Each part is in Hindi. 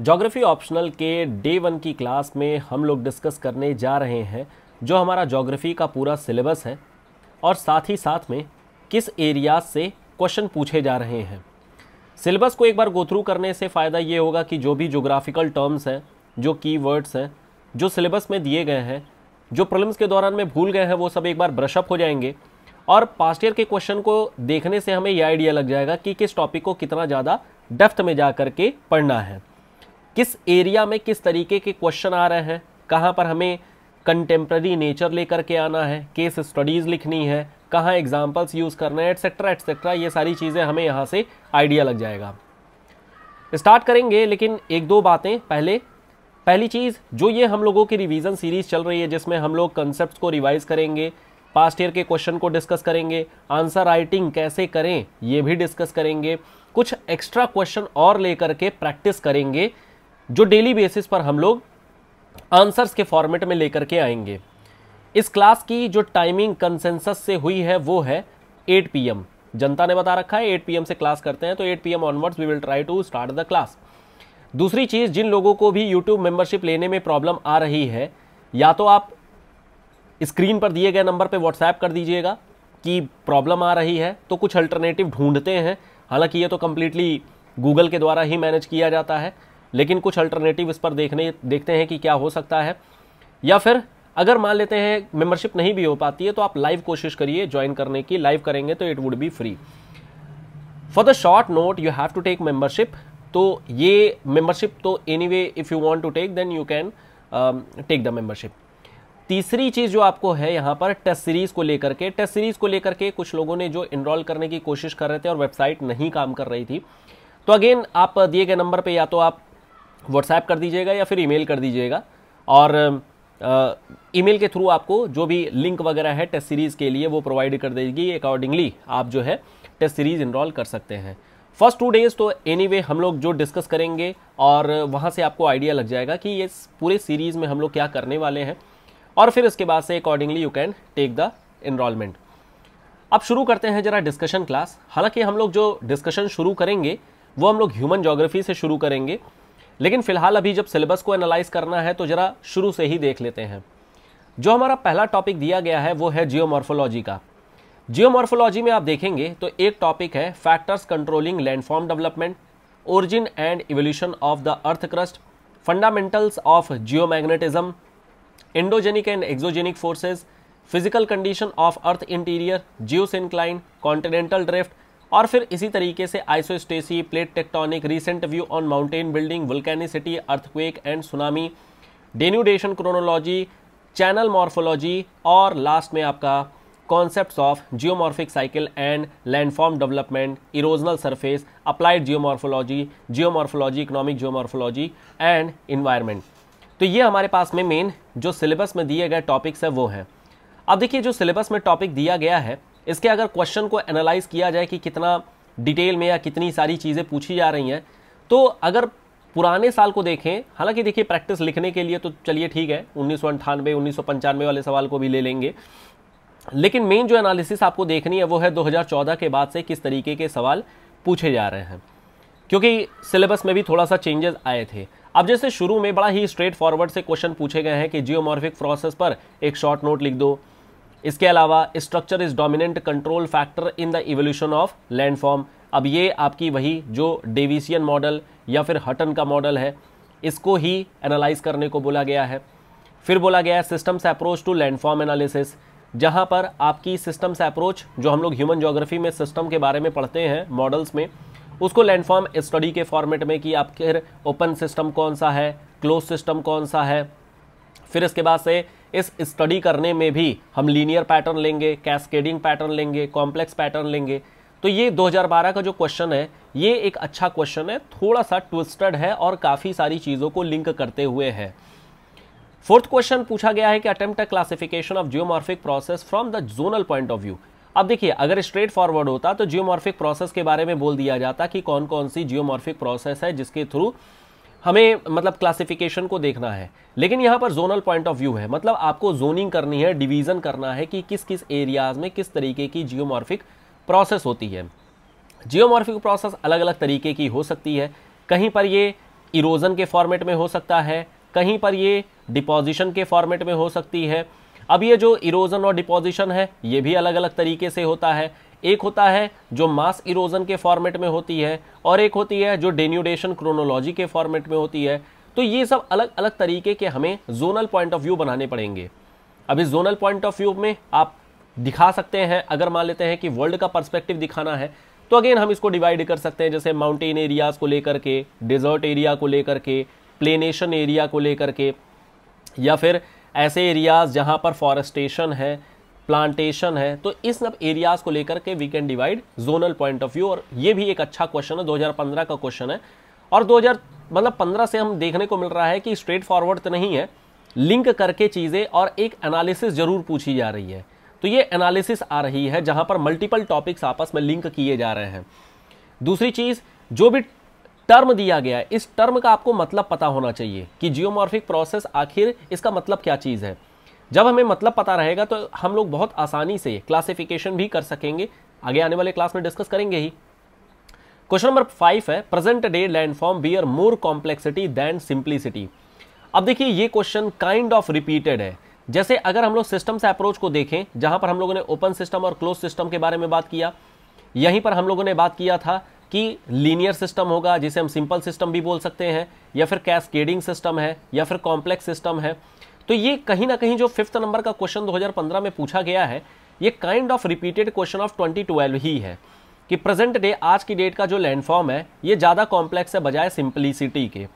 जोग्राफ़ी ऑप्शनल के डे वन की क्लास में हम लोग डिस्कस करने जा रहे हैं जो हमारा जोग्राफ़ी का पूरा सिलेबस है और साथ ही साथ में किस एरिया से क्वेश्चन पूछे जा रहे हैं सिलेबस को एक बार गोथ्रू करने से फ़ायदा ये होगा कि जो भी जोग्राफिकल टर्म्स हैं जो की वर्ड्स हैं जो सिलेबस में दिए गए हैं जो प्रॉब्लम्स के दौरान में भूल गए हैं वो सब एक बार ब्रशअप हो जाएंगे और पास्ट ईयर के क्वेश्चन को देखने से हमें यह आइडिया लग जाएगा कि किस टॉपिक को कितना ज़्यादा डेफ्थ में जा के पढ़ना है किस एरिया में किस तरीके के क्वेश्चन आ रहे हैं कहाँ पर हमें कंटेम्प्रेरी नेचर लेकर के आना है केस स्टडीज़ लिखनी है कहाँ एग्जाम्पल्स यूज़ करना है एट्सेट्रा एट्सेट्रा ये सारी चीज़ें हमें यहाँ से आइडिया लग जाएगा स्टार्ट करेंगे लेकिन एक दो बातें पहले पहली चीज़ जो ये हम लोगों की रिवीजन सीरीज़ चल रही है जिसमें हम लोग कंसेप्ट को रिवाइज़ करेंगे पास्ट ईयर के क्वेश्चन को डिस्कस करेंगे आंसर राइटिंग कैसे करें ये भी डिस्कस करेंगे कुछ एक्स्ट्रा क्वेश्चन और लेकर के प्रैक्टिस करेंगे जो डेली बेसिस पर हम लोग आंसर्स के फॉर्मेट में लेकर के आएंगे इस क्लास की जो टाइमिंग कंसेंसस से हुई है वो है 8 पीएम जनता ने बता रखा है 8 पीएम से क्लास करते हैं तो 8 PM onwards we will try to start the class दूसरी चीज़ जिन लोगों को भी यूट्यूब मेंबरशिप लेने में प्रॉब्लम आ रही है या तो आप स्क्रीन पर दिए गए नंबर पर व्हाट्सएप कर दीजिएगा कि प्रॉब्लम आ रही है तो कुछ अल्टरनेटिव ढूंढते हैं हालांकि ये तो कम्प्लीटली गूगल के द्वारा ही मैनेज किया जाता है लेकिन कुछ अल्टरनेटिव इस पर देखने देखते हैं कि क्या हो सकता है या फिर अगर मान लेते हैं मेंबरशिप नहीं भी हो पाती है तो आप लाइव कोशिश करिए ज्वाइन करने की लाइव करेंगे तो it would be free for the short note you have to take membership तो ये मेंबरशिप तो anyway if you want to take then you can take the membership तीसरी चीज़ जो आपको है यहाँ पर टेस्ट सीरीज़ को लेकर के टेस्ट सीरीज़ को लेकर के कुछ लोगों ने जो इनरोल करने की कोशिश कर रहे थे और वेबसाइट नहीं काम कर रही थी तो अगेन आप दिए गए नंबर पे या तो आप व्हाट्सएप कर दीजिएगा या फिर ईमेल कर दीजिएगा और ईमेल के थ्रू आपको जो भी लिंक वगैरह है टेस्ट सीरीज़ के लिए वो प्रोवाइड कर देगी अकॉर्डिंगली आप जो है टेस्ट सीरीज़ इनरॉल कर सकते हैं फर्स्ट टू डेज़ तो एनी anyway, हम लोग जो डिस्कस करेंगे और वहाँ से आपको आइडिया लग जाएगा कि ये पूरे सीरीज़ में हम लोग क्या करने वाले हैं और फिर इसके बाद से accordingly you can take the enrolment अब शुरू करते हैं ज़रा डिस्कशन क्लास हालांकि हम लोग जो डिस्कशन शुरू करेंगे वो हम लोग ह्यूमन जोग्राफी से शुरू करेंगे लेकिन फिलहाल अभी जब सिलेबस को एनालाइज करना है तो ज़रा शुरू से ही देख लेते हैं जो हमारा पहला टॉपिक दिया गया है वो है जियोमॉर्फोलॉजी का जियोमॉर्फोलॉजी में आप देखेंगे तो एक टॉपिक है factors controlling landform development origin and evolution of the earth crust fundamentals of geomagnetism endogenic and exogenic forces physical condition of earth interior geosyncline continental drift और फिर इसी तरीके से isostasy plate tectonic recent view on mountain building vulcanicity earthquake and tsunami denudation chronology channel morphology और लास्ट में आपका concept of geomorphic cycle and landform development erosional surface applied geomorphology geomorphology economic geomorphology and environment तो ये हमारे पास में मेन जो सिलेबस में दिए गए टॉपिक्स है वो हैं अब देखिए जो सिलेबस में टॉपिक दिया गया है इसके अगर क्वेश्चन को एनालाइज किया जाए कि कितना डिटेल में या कितनी सारी चीज़ें पूछी जा रही हैं तो अगर पुराने साल को देखें हालांकि देखिए प्रैक्टिस लिखने के लिए तो चलिए ठीक है उन्नीस सौ अंठानवे उन्नीस सौ पंचानवे वाले सवाल को भी ले लेंगे लेकिन मेन जो एनालिसिस आपको देखनी है वो है 2014 के बाद से किस तरीके के सवाल पूछे जा रहे हैं क्योंकि सिलेबस में भी थोड़ा सा चेंजेस आए थे अब जैसे शुरू में बड़ा ही स्ट्रेट फॉरवर्ड से क्वेश्चन पूछे गए हैं कि जियोमॉर्फिक प्रोसेस पर एक शॉर्ट नोट लिख दो इसके अलावा structure is dominant control factor in the evolution of landform अब ये आपकी वही जो डेविसियन मॉडल या फिर हटन का मॉडल है इसको ही एनालाइज करने को बोला गया है फिर बोला गया है systems approach to landform analysis जहाँ पर आपकी सिस्टम्स अप्रोच जो हम लोग ह्यूमन जोग्राफी में सिस्टम के बारे में पढ़ते हैं मॉडल्स में उसको लैंडफॉर्म स्टडी के फॉर्मेट में कि आप ओपन सिस्टम कौन सा है क्लोज सिस्टम कौन सा है फिर इसके बाद से इस स्टडी करने में भी हम लीनियर पैटर्न लेंगे कैस्केडिंग पैटर्न लेंगे कॉम्प्लेक्स पैटर्न लेंगे तो ये 2012 का जो क्वेश्चन है ये एक अच्छा क्वेश्चन है थोड़ा सा ट्विस्टेड है और काफ़ी सारी चीज़ों को लिंक करते हुए है फोर्थ क्वेश्चन पूछा गया है कि attempt classification of geomorphic process from the zonal point of view अब देखिए अगर स्ट्रेट फॉरवर्ड होता तो जियोमॉर्फिक प्रोसेस के बारे में बोल दिया जाता कि कौन कौन सी जियोमॉर्फिक प्रोसेस है जिसके थ्रू हमें मतलब क्लासिफिकेशन को देखना है लेकिन यहाँ पर जोनल पॉइंट ऑफ व्यू है मतलब आपको जोनिंग करनी है डिवीज़न करना है कि किस किस एरियाज़ में किस तरीके की जियोमॉर्फिक प्रोसेस होती है जियोमॉर्फिक प्रोसेस अलग अलग तरीके की हो सकती है कहीं पर ये इरोजन के फॉर्मेट में हो सकता है कहीं पर ये डिपॉजिशन के फॉर्मेट में हो सकती है अब ये जो इरोजन और डिपॉजिशन है ये भी अलग अलग तरीके से होता है एक होता है जो मास इरोजन के फॉर्मेट में होती है और एक होती है जो डेन्यूडेशन क्रोनोलॉजी के फॉर्मेट में होती है तो ये सब अलग अलग तरीके के हमें जोनल पॉइंट ऑफ व्यू बनाने पड़ेंगे अब इस जोनल पॉइंट ऑफ व्यू में आप दिखा सकते हैं अगर मान लेते हैं कि वर्ल्ड का पर्सपेक्टिव दिखाना है तो अगेन हम इसको डिवाइड कर सकते हैं जैसे माउंटेन एरियाज को लेकर के डिजर्ट एरिया को लेकर के प्लेनेशन एरिया को लेकर के या फिर ऐसे एरियाज जहाँ पर फॉरेस्टेशन है प्लांटेशन है तो इस सब एरियाज को लेकर के we can divide zonal point of view और ये भी एक अच्छा क्वेश्चन है 2015 का क्वेश्चन है और 2000 मतलब 15 से हम देखने को मिल रहा है कि स्ट्रेट फॉरवर्ड तो नहीं है लिंक करके चीज़ें और एक एनालिसिस जरूर पूछी जा रही है तो ये एनालिसिस आ रही है जहाँ पर मल्टीपल टॉपिक्स आपस में लिंक किए जा रहे हैं दूसरी चीज़ जो भी टर्म दिया गया है इस टर्म का आपको मतलब पता होना चाहिए कि जियोमॉर्फिक प्रोसेस आखिर इसका मतलब क्या चीज़ है जब हमें मतलब पता रहेगा तो हम लोग बहुत आसानी से क्लासिफिकेशन भी कर सकेंगे आगे आने वाले क्लास में डिस्कस करेंगे ही क्वेश्चन नंबर फाइव है present day landform are more complexity than simplicity अब देखिए ये क्वेश्चन काइंड ऑफ रिपीटेड है जैसे अगर हम लोग सिस्टम से अप्रोच को देखें जहां पर हम लोगों ने ओपन सिस्टम और क्लोज सिस्टम के बारे में बात किया यहीं पर हम लोगों ने बात किया था कि लीनियर सिस्टम होगा जिसे हम सिंपल सिस्टम भी बोल सकते हैं या फिर कैस्केडिंग सिस्टम है या फिर कॉम्प्लेक्स सिस्टम है तो ये कहीं ना कहीं जो फिफ्थ नंबर का क्वेश्चन 2015 में पूछा गया है ये kind of repeated question of 2012 ही है कि प्रेजेंट डे आज की डेट का जो लैंडफॉर्म है ये ज़्यादा कॉम्प्लेक्स है बजाय सिंपलिसिटी के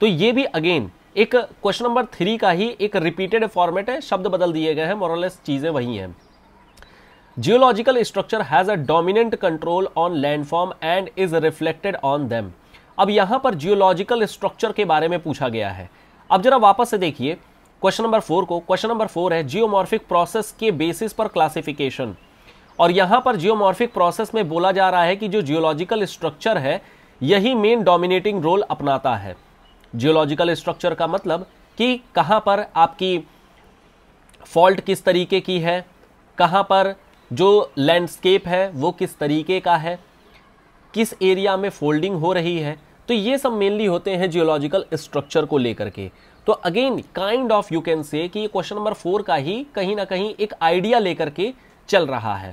तो ये भी अगेन एक क्वेश्चन नंबर थ्री का ही एक रिपीटेड फॉर्मेट है शब्द बदल दिए गए हैं मोरलेस चीज़ें वही हैं geological structure has a dominant control on landform and is reflected on them अब यहाँ पर जियोलॉजिकल स्ट्रक्चर के बारे में पूछा गया है अब जरा वापस से देखिए क्वेश्चन नंबर फोर को क्वेश्चन नंबर फोर है जियोमॉर्फिक प्रोसेस के बेसिस पर क्लासिफिकेशन और यहाँ पर जियोमॉर्फिक प्रोसेस में बोला जा रहा है कि जो जियोलॉजिकल स्ट्रक्चर है यही मेन डोमिनेटिंग रोल अपनाता है जियोलॉजिकल स्ट्रक्चर का मतलब कि कहाँ पर आपकी फॉल्ट किस तरीके की है कहाँ पर जो लैंडस्केप है वो किस तरीके का है किस एरिया में फोल्डिंग हो रही है तो ये सब मेनली होते हैं जियोलॉजिकल स्ट्रक्चर को लेकर के तो again kind of you can say कि क्वेश्चन नंबर फोर का ही कहीं ना कहीं एक आइडिया लेकर के चल रहा है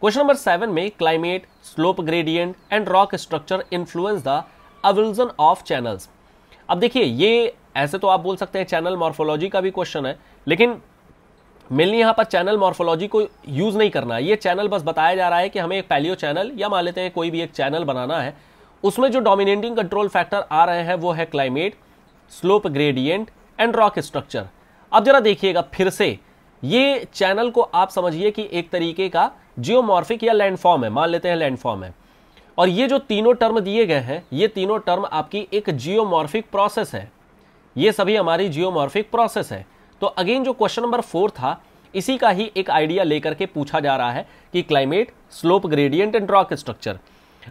क्वेश्चन नंबर सेवन में climate slope gradient and rock structure influence the evolution of channels अब देखिए ये ऐसे तो आप बोल सकते हैं चैनल मॉर्फोलॉजी का भी क्वेश्चन है लेकिन मेनली यहाँ पर चैनल मॉर्फोलॉजी को यूज़ नहीं करना है ये चैनल बस बताया जा रहा है कि हमें एक पैलियो चैनल या मान लेते हैं कोई भी एक चैनल बनाना है उसमें जो डोमिनेटिंग कंट्रोल फैक्टर आ रहे हैं वो है climate slope gradient and rock structure अब जरा देखिएगा फिर से ये चैनल को आप समझिए कि एक तरीके का जियोमॉर्फिक या लैंडफॉर्म है मान लेते हैं लैंडफॉर्म है और ये जो तीनों टर्म दिए गए हैं ये तीनों टर्म आपकी एक जियोमॉर्फिक प्रोसेस है ये सभी हमारी जियोमॉर्फिक प्रोसेस है तो अगेन जो क्वेश्चन नंबर फोर था इसी का ही एक आइडिया लेकर के पूछा जा रहा है कि climate slope gradient and rock structure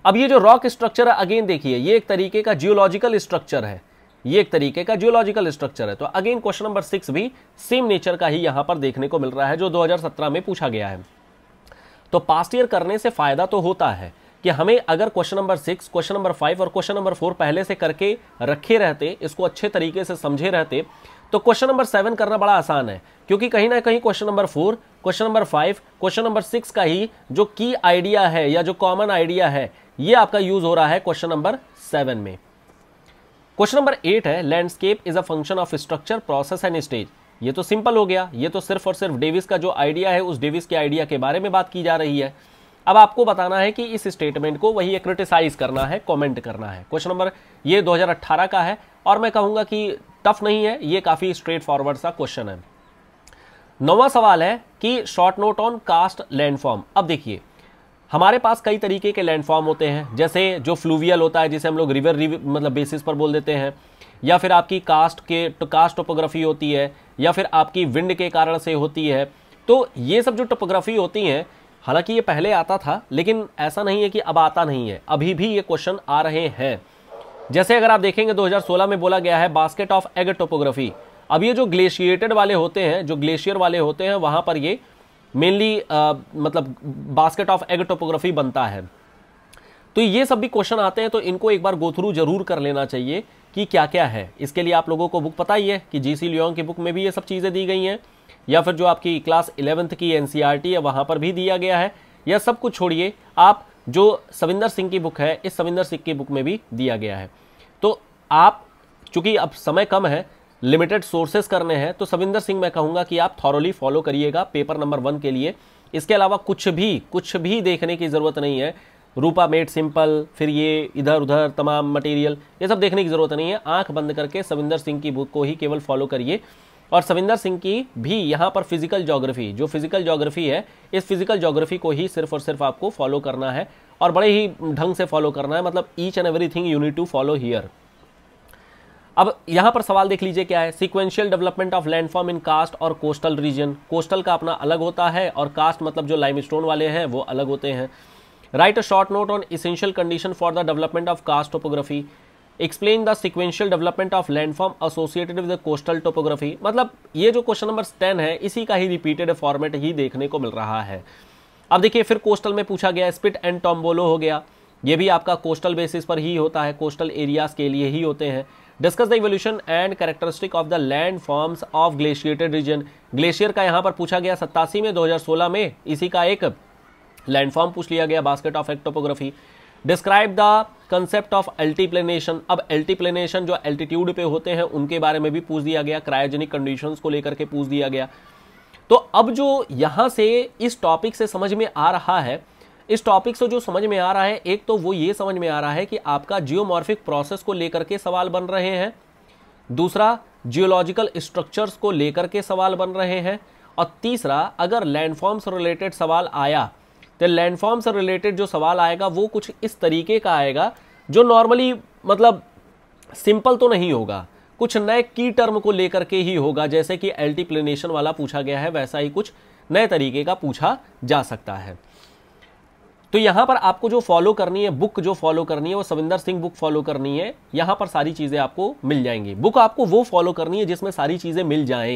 अब ये जो रॉक स्ट्रक्चर है अगेन देखिए ये एक तरीके का जियोलॉजिकल स्ट्रक्चर है ये एक तरीके का जियोलॉजिकल स्ट्रक्चर है तो अगेन क्वेश्चन नंबर सिक्स भी सेम नेचर का ही यहां पर देखने को मिल रहा है जो 2017 में पूछा गया है तो पास्ट ईयर करने से फायदा तो होता है कि हमें अगर question number six question number five और क्वेश्चन नंबर फोर पहले से करके रखे रहते इसको अच्छे तरीके से समझे रहते तो क्वेश्चन नंबर सेवन करना बड़ा आसान है क्योंकि कहीं ना कहीं question number four question number five question number six का ही जो की आइडिया है या जो कॉमन आइडिया है ये आपका यूज हो रहा है क्वेश्चन नंबर सेवन में क्वेश्चन नंबर एट है landscape is a function of structure process and stage ये तो सिंपल हो गया ये तो सिर्फ और सिर्फ डेविस का जो आइडिया है उस डेविस के आइडिया के बारे में बात की जा रही है अब आपको बताना है कि इस स्टेटमेंट को वही क्रिटिसाइज करना है कमेंट करना है क्वेश्चन नंबर ये 2018 का है और मैं कहूँगा कि टफ नहीं है ये काफ़ी स्ट्रेट फॉरवर्ड सा क्वेश्चन है नौवा सवाल है कि short note on karst landform अब देखिए हमारे पास कई तरीके के लैंडफॉर्म होते हैं जैसे जो फ्लूवियल होता है जिसे हम लोग रिवर मतलब बेसिस पर बोल देते हैं या फिर आपकी कास्ट के कास्ट टोपोग्राफी होती है या फिर आपकी विंड के कारण से होती है तो ये सब जो टोपोग्राफी होती हैं हालांकि ये पहले आता था लेकिन ऐसा नहीं है कि अब आता नहीं है अभी भी ये क्वेश्चन आ रहे हैं जैसे अगर आप देखेंगे 2016 में बोला गया है बास्केट ऑफ एग टोपोग्राफी अब ये जो ग्लेशिएटेड वाले होते हैं जो ग्लेशियर वाले होते हैं वहाँ पर ये मेनली uh, मतलब बास्केट ऑफ एग टोपोग्राफी बनता है तो ये सब भी क्वेश्चन आते हैं तो इनको एक बार गोथ्रू जरूर कर लेना चाहिए कि क्या क्या है इसके लिए आप लोगों को बुक पता ही है कि जी सी लियोंग की बुक में भी ये सब चीज़ें दी गई हैं या फिर जो आपकी क्लास इलेवंथ की एन e है वहाँ पर भी दिया गया है या सब कुछ छोड़िए आप जो सविंदर सिंह की बुक है इस सविंदर सिंह की बुक में भी दिया गया है तो आप चूंकि अब समय कम है लिमिटेड सोर्सेस करने हैं तो सविंदर सिंह मैं कहूँगा कि आप थॉरली फॉलो करिएगा पेपर नंबर वन के लिए इसके अलावा कुछ भी कुछ भी देखने की ज़रूरत नहीं है रूपा मेड सिंपल फिर ये इधर उधर तमाम मटेरियल ये सब देखने की ज़रूरत नहीं है आंख बंद करके सविंदर सिंह की बुक को ही केवल फॉलो करिए और सविंदर सिंह की भी यहाँ पर फिजिकल जोग्राफी जो फिजिकल जोग्राफी है इस फिजिकल जोग्राफी को ही सिर्फ और सिर्फ आपको फॉलो करना है और बड़े ही ढंग से फॉलो करना है मतलब each and every you need to follow here अब यहाँ पर सवाल देख लीजिए क्या है sequential development of landform in karst और कोस्टल रीजन कोस्टल का अपना अलग होता है और कास्ट मतलब जो लाइम वाले हैं वो अलग होते हैं right a short note on essential condition for the development of karst topography explain the sequential development of landform associated with coastal topography मतलब ये जो क्वेश्चन नंबर टेन है इसी का ही रिपीटेड फॉर्मेट ही देखने को मिल रहा है अब देखिए फिर कोस्टल में पूछा गया स्पिट एंड टॉम्बोलो हो गया ये भी आपका कोस्टल बेसिस पर ही होता है कोस्टल एरियाज के लिए ही होते हैं discuss the evolution and characteristic of the land forms of glaciated region glacier का यहाँ पर पूछा गया सत्तासी में 2016 में इसी का एक लैंडफॉर्म पूछ लिया गया basket of egg topography describe the concept of altiplanation अब एल्टीप्लेनेशन जो एल्टीट्यूड पे होते हैं उनके बारे में भी पूछ दिया गया क्रायोजेनिक कंडीशन को लेकर के पूछ दिया गया तो अब जो यहाँ से इस टॉपिक से समझ में आ रहा है इस टॉपिक से जो समझ में आ रहा है एक तो वो ये समझ में आ रहा है कि आपका जियोमॉर्फिक प्रोसेस को लेकर के सवाल बन रहे हैं दूसरा जियोलॉजिकल स्ट्रक्चर्स को लेकर के सवाल बन रहे हैं और तीसरा अगर लैंडफॉर्म से रिलेटेड सवाल आया तो लैंडफॉर्म से रिलेटेड जो सवाल आएगा वो कुछ इस तरीके का आएगा जो नॉर्मली मतलब सिंपल तो नहीं होगा कुछ नए की टर्म को लेकर के ही होगा जैसे कि एल्टीप्लेनेशन वाला पूछा गया है वैसा ही कुछ नए तरीके का पूछा जा सकता है तो यहां पर आपको जो फॉलो करनी है बुक जो फॉलो करनी है वो सविंदर सिंह बुक फॉलो करनी है यहां पर सारी चीज़ें आपको मिल जाएंगी बुक आपको वो फॉलो करनी है जिसमें सारी चीज़ें मिल जाए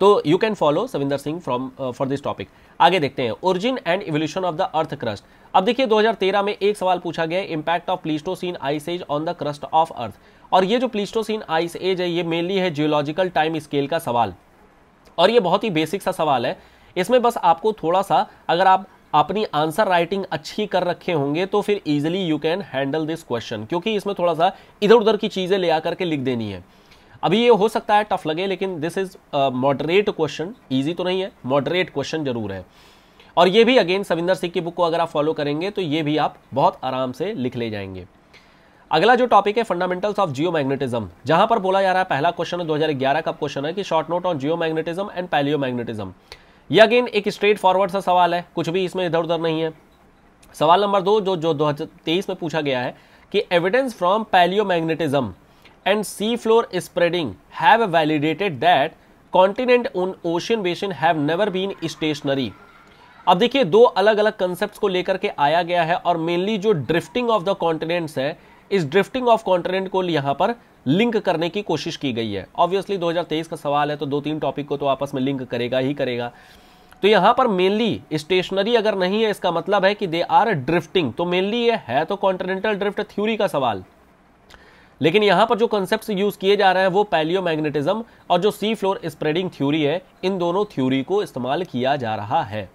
तो you can follow Savindra Singh from for this topic आगे देखते हैं origin and evolution of the earth crust अब देखिए 2013 में एक सवाल पूछा गया impact of Pleistocene ice age on the crust of earth और ये जो प्लीस्टोसिन आइस एज है ये मेनली है जियोलॉजिकल टाइम स्केल का सवाल और ये बहुत ही बेसिक सा सवाल है इसमें बस आपको थोड़ा सा अगर आप अपनी आंसर राइटिंग अच्छी कर रखे होंगे तो फिर easily you can handle this question क्योंकि इसमें थोड़ा सा इधर उधर की चीज़ें ले आकर के लिख देनी है अभी ये हो सकता है टफ लगे लेकिन this is moderate question easy तो नहीं है मॉडरेट क्वेश्चन जरूर है और ये भी अगेन सविंदर सिंह की बुक को अगर आप फॉलो करेंगे तो ये भी आप बहुत आराम से लिख ले जाएंगे अगला जो टॉपिक है फंडामेंटल्स ऑफ जियो मैग्नेटिज्म जहां पर बोला जा रहा है पहला क्वेश्चन है 2011 का क्वेश्चन है कि short note on geo magnetism and palaeo magnetism ये अगेन एक स्ट्रेट फॉरवर्ड सा सवाल है कुछ भी इसमें इधर उधर नहीं है सवाल नंबर दो जो जो 2023 में पूछा गया है कि evidence from palaeomagnetism and sea floor spreading have validated that continent and ocean basin have never been stationary अब देखिए दो अलग अलग कंसेप्ट को लेकर के आया गया है और मेनली जो ड्रिफ्टिंग ऑफ द कॉन्टिनेंट्स है इस ड्रिफ्टिंग ऑफ कॉन्टिनेंट को यहाँ पर लिंक करने की कोशिश की गई है ऑब्वियसली 2023 का सवाल है तो दो तीन टॉपिक को तो आपस में लिंक करेगा ही करेगा तो यहां पर मेनली स्टेशनरी अगर नहीं है इसका मतलब है कि दे आर ड्रिफ्टिंग तो मेनली ये है तो कॉन्टिनेंटल ड्रिफ्ट थ्यूरी का सवाल लेकिन यहां पर जो कॉन्सेप्ट यूज किए जा रहे हैं वो मैग्नेटिज्म और जो सी फ्लोर स्प्रेडिंग थ्योरी है इन दोनों थ्योरी को इस्तेमाल किया जा रहा है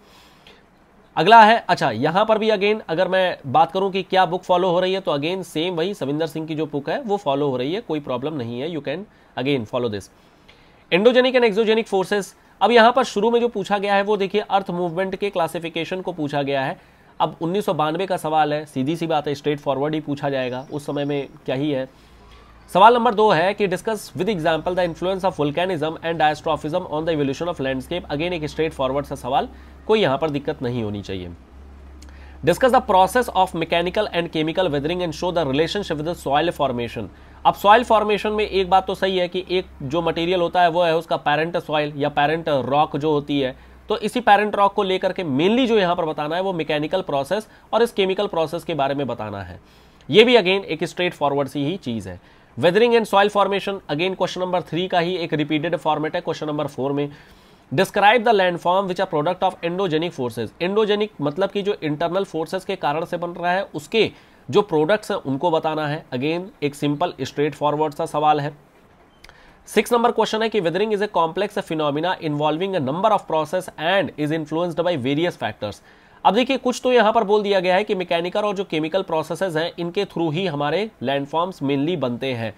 अगला है अच्छा यहां पर भी अगेन अगर मैं बात करूँ कि क्या बुक फॉलो हो रही है तो अगेन सेम वही सविंदर सिंह की जो बुक है वो फॉलो हो रही है कोई प्रॉब्लम नहीं है you can again follow this endogenic and exogenic forces अब यहां पर शुरू में जो पूछा गया है वो देखिए अर्थ मूवमेंट के क्लासिफिकेशन को पूछा गया है अब उन्नीस का सवाल है सीधी सी बात है स्ट्रेट फॉरवर्ड ही पूछा जाएगा उस समय में क्या ही है सवाल नंबर दो है कि discuss with example the influence of vulcanism and diastrophism on the evolution of landscape again एक स्ट्रेट फॉरवर्ड सा सवाल कोई यहाँ पर दिक्कत नहीं होनी चाहिए discuss the process of mechanical and chemical weathering and show the relationship with soil formation अब सॉइल फॉर्मेशन में एक बात तो सही है कि एक जो मटेरियल होता है वो है उसका पैरेंट सॉइल या पेरेंट रॉक जो होती है तो इसी पेरेंट रॉक को लेकर के मेनली जो यहाँ पर बताना है वो मैकेनिकल प्रोसेस और इस केमिकल प्रोसेस के बारे में बताना है ये भी अगेन एक स्ट्रेट फॉरवर्ड सी ही चीज़ है weathering and soil formation again question number three का ही एक रिपीटेड फॉर्मेट है क्वेश्चन नंबर फोर में describe the landform which are product of endogenic forces endogenic मतलब कि जो इंटरनल फोर्सेज के कारण से बन रहा है उसके जो प्रोडक्ट्स हैं उनको बताना है अगेन एक सिंपल स्ट्रेट फॉरवर्ड सा सवाल है सिक्स नंबर क्वेश्चन है कि weathering is a complex phenomena involving a number of process and is influenced by various factors अब देखिए कुछ तो यहाँ पर बोल दिया गया है कि मैकेनिकल और जो केमिकल प्रोसेसेस हैं इनके थ्रू ही हमारे लैंडफॉर्म्स मेनली बनते हैं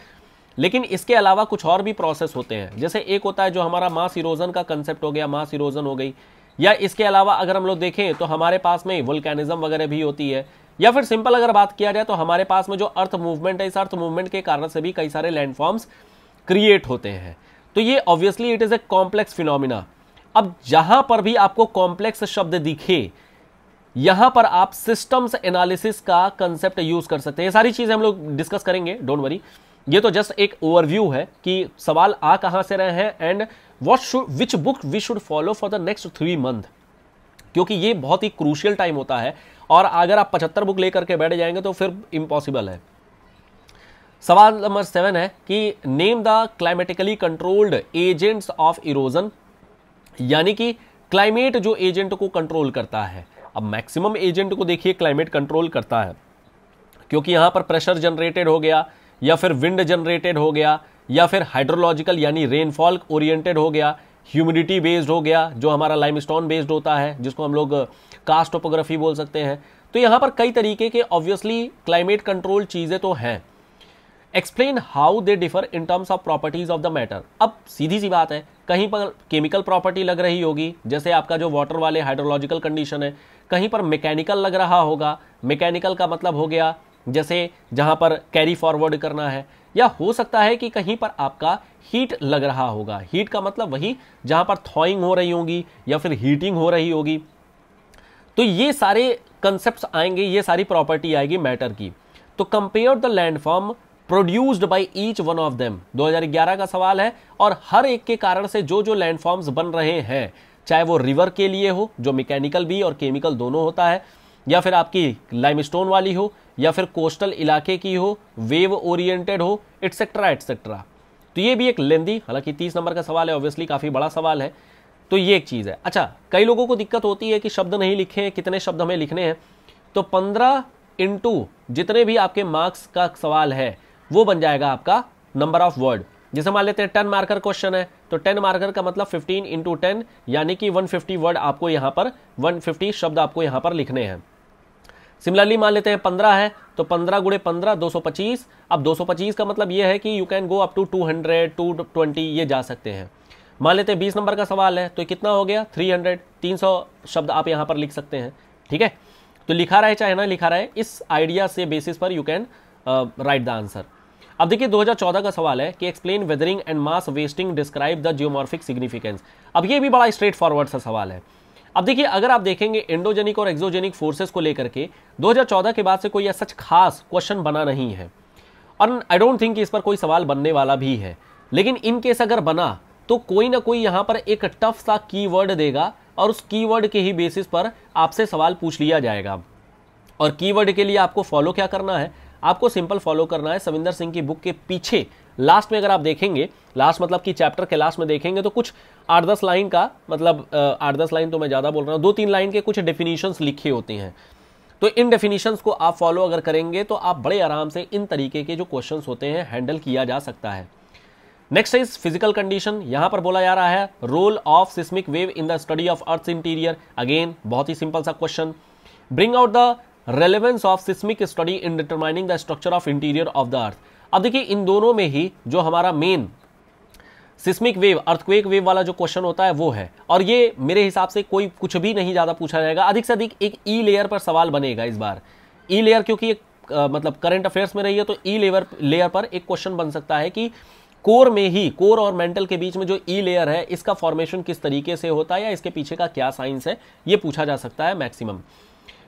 लेकिन इसके अलावा कुछ और भी प्रोसेस होते हैं जैसे एक होता है जो हमारा मास इरोजन का कंसेप्ट हो गया मास इरोजन हो गई या इसके अलावा अगर हम लोग देखें तो हमारे पास में वोल्केनिज्म वगैरह भी होती है या फिर सिंपल अगर बात किया जाए तो हमारे पास में जो अर्थ मूवमेंट है इस अर्थ मूवमेंट के कारण से भी कई सारे लैंडफॉर्म्स क्रिएट होते हैं तो ये obviously it is a complex phenomena अब जहां पर भी आपको कॉम्प्लेक्स शब्द दिखे यहां पर आप सिस्टम्स एनालिसिस का कंसेप्ट यूज कर सकते हैं ये सारी चीजें हम लोग डिस्कस करेंगे डोंट वरी ये तो जस्ट एक ओवरव्यू है कि सवाल आ कहां से रहे हैं and what should which book we should follow for the next three month क्योंकि ये बहुत ही क्रूशियल टाइम होता है और अगर आप पचहत्तर बुक लेकर के बैठ जाएंगे तो फिर इम्पॉसिबल है सवाल नंबर सेवन है कि name the climatically controlled agents of erosion यानी कि क्लाइमेट जो एजेंट को कंट्रोल करता है अब मैक्सिमम एजेंट को देखिए क्लाइमेट कंट्रोल करता है क्योंकि यहाँ पर प्रेशर जनरेटेड हो गया या फिर विंड जनरेटेड हो गया या फिर हाइड्रोलॉजिकल यानी रेनफॉल ओरिएंटेड हो गया ह्यूमिडिटी बेस्ड हो गया जो हमारा लाइमस्टोन बेस्ड होता है जिसको हम लोग कास्ट uh, ओपोग्राफी बोल सकते हैं तो यहाँ पर कई तरीके के ऑब्वियसली क्लाइमेट कंट्रोल चीज़ें तो हैं explain how they differ in terms of properties of the matter अब सीधी सी बात है कहीं पर केमिकल प्रॉपर्टी लग रही होगी जैसे आपका जो वाटर वाले हाइड्रोलॉजिकल कंडीशन है कहीं पर मैकेनिकल लग रहा होगा मैकेनिकल का मतलब हो गया जैसे जहां पर कैरी फॉरवर्ड करना है या हो सकता है कि कहीं पर आपका हीट लग रहा होगा हीट का मतलब वही जहां पर थॉइंग हो रही होगी या फिर हीटिंग हो रही होगी तो ये सारे कंसेप्ट आएंगे ये सारी प्रॉपर्टी आएगी मैटर की तो compare the landform produced by each one of them 2011 का सवाल है और हर एक के कारण से जो जो लैंडफॉर्म्स बन रहे हैं चाहे वो रिवर के लिए हो जो मैकेनिकल भी और केमिकल दोनों होता है या फिर आपकी लाइमस्टोन वाली हो या फिर कोस्टल इलाके की हो वेव ओरिएंटेड हो एट्सेट्रा एट्सेट्रा तो ये भी एक लेंदी हालांकि तीस नंबर का सवाल है ऑब्वियसली काफ़ी बड़ा सवाल है तो ये एक चीज़ है अच्छा कई लोगों को दिक्कत होती है कि शब्द नहीं लिखे हैं कितने शब्द हमें लिखने हैं तो पंद्रह इंटू जितने भी आपके मार्क्स का सवाल है वो बन जाएगा आपका नंबर ऑफ वर्ड जैसे मान लेते हैं टेन मार्कर क्वेश्चन है तो टेन मार्कर का मतलब फिफ्टीन इंटू टेन यानी कि वन फिफ्टी वर्ड आपको यहां पर वन फिफ्टी शब्द आपको यहां पर लिखने हैं सिमिलरली मान लेते हैं पंद्रह है तो पंद्रह गुड़े पंद्रह दो सौ पच्चीस अब दो सौ पच्चीस का मतलब यह है कि you can go up to two hundred to twenty ये जा सकते हैं मान लेते हैं बीस नंबर का सवाल है तो कितना हो गया थ्री हंड्रेड तीन सौ शब्द आप यहां पर लिख सकते हैं ठीक है तो लिखा रहे चाहे ना लिखा रहे इस आइडिया से बेसिस पर you can write the answer अब देखिए 2014 का सवाल है कि explain weathering and mass wasting describe the geomorphic significance अब ये भी बड़ा स्ट्रेट फॉरवर्ड सा सवाल है अब देखिए अगर आप देखेंगे इंडोजेनिक और एक्सोजेनिक फोर्सेस को लेकर के 2014 के बाद से कोई सच खास क्वेश्चन बना नहीं है और आई डोंट थिंक इस पर कोई सवाल बनने वाला भी है लेकिन इन केस अगर बना तो कोई ना कोई यहाँ पर एक टफ सा कीवर्ड देगा और उस की के ही बेसिस पर आपसे सवाल पूछ लिया जाएगा और की के लिए आपको फॉलो क्या करना है आपको सिंपल फॉलो करना है सविंदर सिंह की बुक के पीछे लास्ट में अगर आप देखेंगे लास्ट मतलब कि चैप्टर के लास्ट में देखेंगे तो कुछ आठ दस लाइन का मतलब आठ दस लाइन तो मैं ज़्यादा बोल रहा हूँ दो तीन लाइन के कुछ डेफिनेशंस लिखे होते हैं तो इन डेफिनेशंस को आप फॉलो अगर करेंगे तो आप बड़े आराम से इन तरीके के जो क्वेश्चन होते हैं हैंडल किया जा सकता है नेक्स्ट इज फिजिकल कंडीशन यहां पर बोला जा रहा है role of seismic wave in the study of earth interior again बहुत ही सिंपल सा question bring out the relevance of seismic study in determining the structure of interior of the earth अब देखिए इन दोनों में ही जो हमारा main seismic wave earthquake wave वाला जो क्वेश्चन होता है वो है और ये मेरे हिसाब से कोई कुछ भी नहीं ज़्यादा पूछा जाएगा अधिक से अधिक एक ई e लेयर पर सवाल बनेगा इस बार ई e लेयर क्योंकि एक आ, मतलब करंट अफेयर्स में रही है तो ई e लेयर पर एक क्वेश्चन बन सकता है कि कोर में ही कोर और मेंटल के बीच में जो ई e लेयर है इसका फॉर्मेशन किस तरीके से होता है या इसके पीछे का क्या साइंस है ये पूछा जा सकता है मैक्सिमम